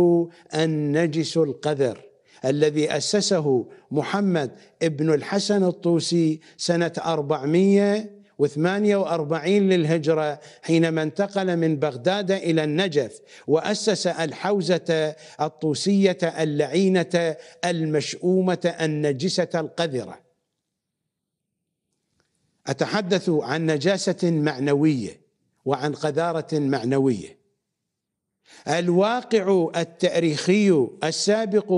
النجس القذر الذي اسسه محمد ابن الحسن الطوسي سنه 400 و48 للهجرة حينما انتقل من بغداد إلى النجف وأسس الحوزة الطوسية اللعينة المشؤومة النجسة القذرة أتحدث عن نجاسة معنوية وعن قذارة معنوية الواقع التاريخي السابق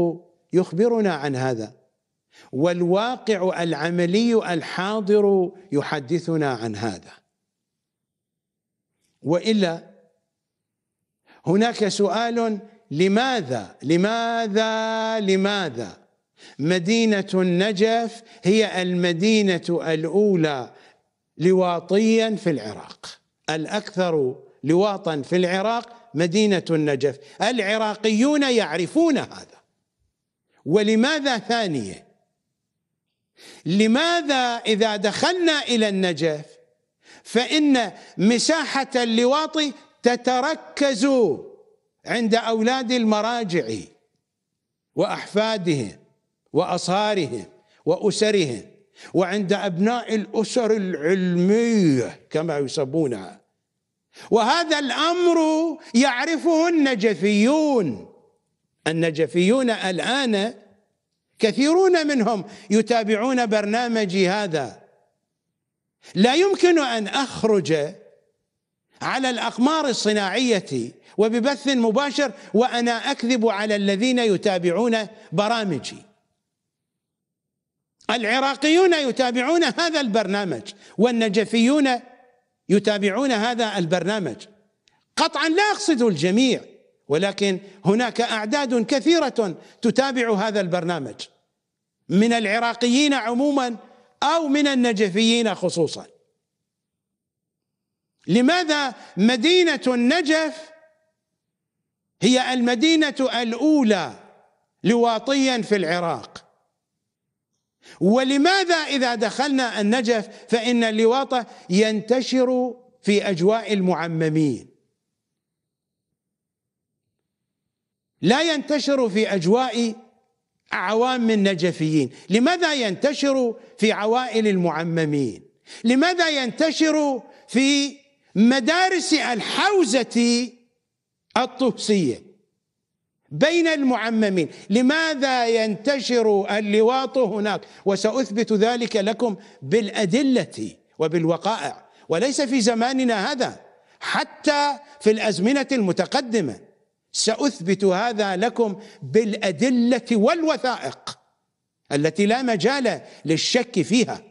يخبرنا عن هذا والواقع العملي الحاضر يحدثنا عن هذا والا هناك سؤال لماذا لماذا لماذا مدينه النجف هي المدينه الاولى لواطيا في العراق الاكثر لواطا في العراق مدينه النجف العراقيون يعرفون هذا ولماذا ثانيه لماذا إذا دخلنا إلى النجف فإن مساحة اللواط تتركز عند أولاد المراجع وأحفادهم وأصهارهم وأسرهم وعند أبناء الأسر العلمية كما يسمونها وهذا الأمر يعرفه النجفيون النجفيون الآن كثيرون منهم يتابعون برنامجي هذا لا يمكن ان اخرج على الاقمار الصناعيه وببث مباشر وانا اكذب على الذين يتابعون برامجي العراقيون يتابعون هذا البرنامج والنجفيون يتابعون هذا البرنامج قطعا لا اقصد الجميع ولكن هناك اعداد كثيره تتابع هذا البرنامج من العراقيين عموما او من النجفيين خصوصا لماذا مدينه النجف هي المدينه الاولى لواطيا في العراق ولماذا اذا دخلنا النجف فان اللواط ينتشر في اجواء المعممين لا ينتشر في أجواء عوام النجفيين لماذا ينتشر في عوائل المعممين لماذا ينتشر في مدارس الحوزة الطوسية بين المعممين لماذا ينتشر اللواط هناك وسأثبت ذلك لكم بالأدلة وبالوقائع وليس في زماننا هذا حتى في الأزمنة المتقدمة ساثبت هذا لكم بالادله والوثائق التي لا مجال للشك فيها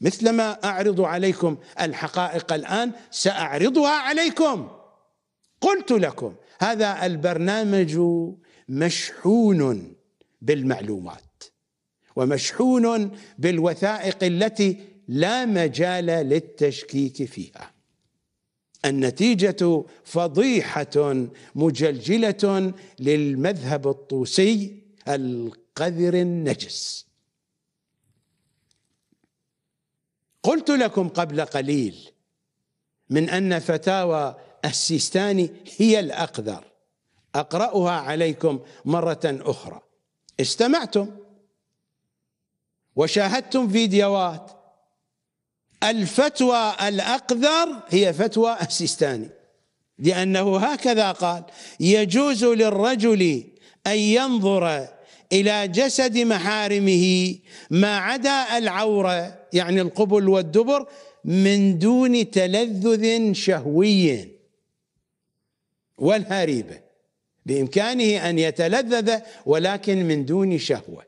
مثلما اعرض عليكم الحقائق الان ساعرضها عليكم قلت لكم هذا البرنامج مشحون بالمعلومات ومشحون بالوثائق التي لا مجال للتشكيك فيها النتيجة فضيحة مجلجلة للمذهب الطوسي القذر النجس قلت لكم قبل قليل من أن فتاوى السيستاني هي الأقذر أقرأها عليكم مرة أخرى استمعتم وشاهدتم فيديوهات الفتوى الأقذر هي فتوى السيستاني لأنه هكذا قال يجوز للرجل أن ينظر إلى جسد محارمه ما عدا العورة يعني القبل والدبر من دون تلذذ شهوي والهريبة بإمكانه أن يتلذذ ولكن من دون شهوة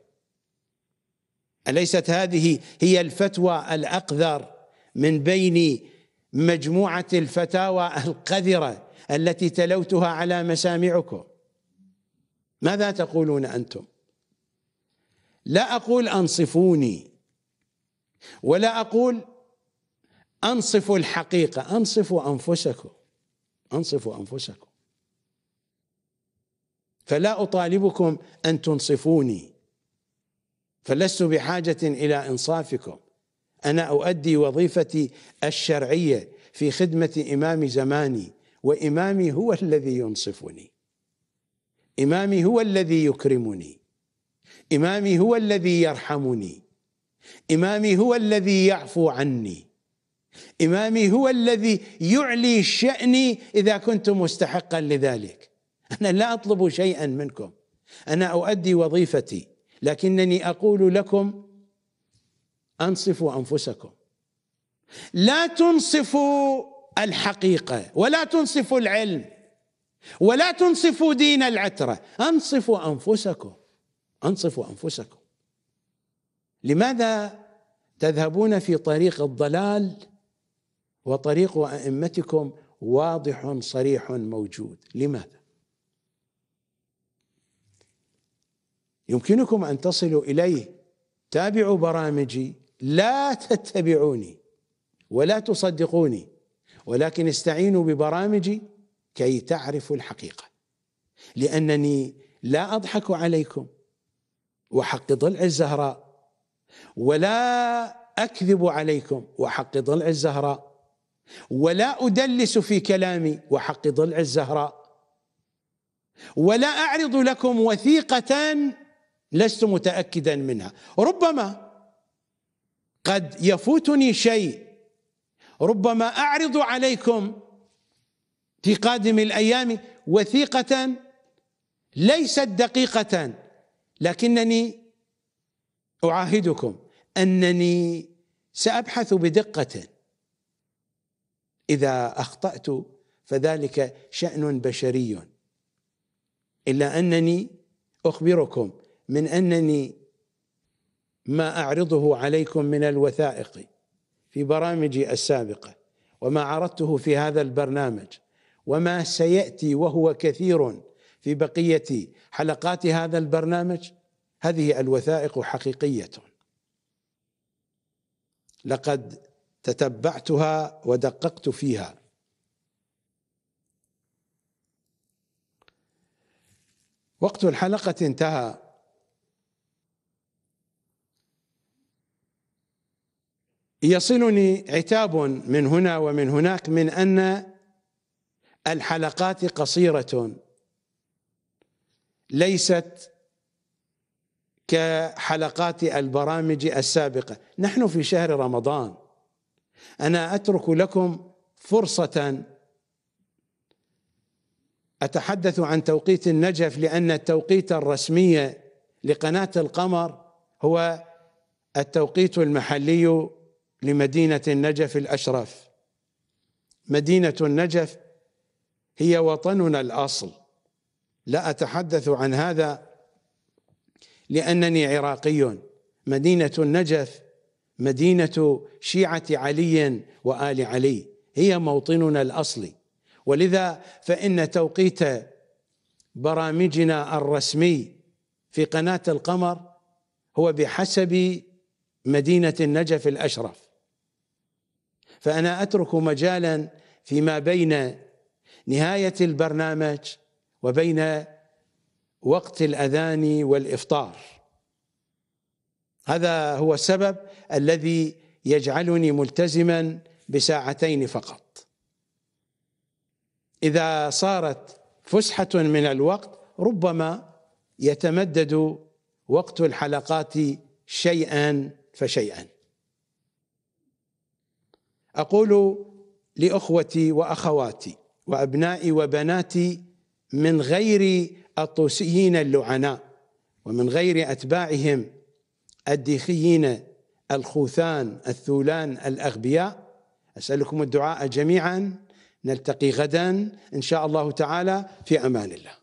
أليست هذه هي الفتوى الأقذر من بين مجموعة الفتاوى القذرة التي تلوتها على مسامعكم ماذا تقولون أنتم لا أقول أنصفوني ولا أقول أنصفوا الحقيقة أنصفوا أنفسكم أنصفوا أنفسكم فلا أطالبكم أن تنصفوني فلست بحاجة إلى إنصافكم انا اؤدي وظيفتي الشرعيه في خدمه امام زماني وامامي هو الذي ينصفني امامي هو الذي يكرمني امامي هو الذي يرحمني امامي هو الذي يعفو عني امامي هو الذي يعلي شاني اذا كنت مستحقا لذلك انا لا اطلب شيئا منكم انا اؤدي وظيفتي لكنني اقول لكم أنصفوا أنفسكم لا تنصفوا الحقيقة ولا تنصفوا العلم ولا تنصفوا دين العترة أنصفوا أنفسكم أنصفوا أنفسكم لماذا تذهبون في طريق الضلال وطريق أئمتكم واضح صريح موجود لماذا يمكنكم أن تصلوا إليه تابعوا برامجي لا تتبعوني ولا تصدقوني ولكن استعينوا ببرامجي كي تعرفوا الحقيقه لانني لا اضحك عليكم وحق ضلع الزهراء ولا اكذب عليكم وحق ضلع الزهراء ولا ادلس في كلامي وحق ضلع الزهراء ولا اعرض لكم وثيقه لست متاكدا منها ربما قد يفوتني شيء ربما اعرض عليكم في قادم الايام وثيقه ليست دقيقه لكنني اعاهدكم انني سابحث بدقه اذا اخطات فذلك شان بشري الا انني اخبركم من انني ما اعرضه عليكم من الوثائق في برامجي السابقه وما عرضته في هذا البرنامج وما سياتي وهو كثير في بقيه حلقات هذا البرنامج هذه الوثائق حقيقيه لقد تتبعتها ودققت فيها وقت الحلقه انتهى يصلني عتاب من هنا ومن هناك من ان الحلقات قصيره ليست كحلقات البرامج السابقه نحن في شهر رمضان انا اترك لكم فرصه اتحدث عن توقيت النجف لان التوقيت الرسمي لقناه القمر هو التوقيت المحلي لمدينة النجف الاشرف مدينة النجف هي وطننا الأصل لا أتحدث عن هذا لأنني عراقي مدينة النجف مدينة شيعة علي وآل علي هي موطننا الأصلي ولذا فإن توقيت برامجنا الرسمي في قناة القمر هو بحسب مدينة النجف الأشرف فأنا أترك مجالا فيما بين نهاية البرنامج وبين وقت الأذان والإفطار هذا هو السبب الذي يجعلني ملتزما بساعتين فقط إذا صارت فسحة من الوقت ربما يتمدد وقت الحلقات شيئا فشيئا اقول لاخوتي واخواتي وابنائي وبناتي من غير الطوسيين اللعناء ومن غير اتباعهم الديخيين الخوثان الثولان الاغبياء اسالكم الدعاء جميعا نلتقي غدا ان شاء الله تعالى في امان الله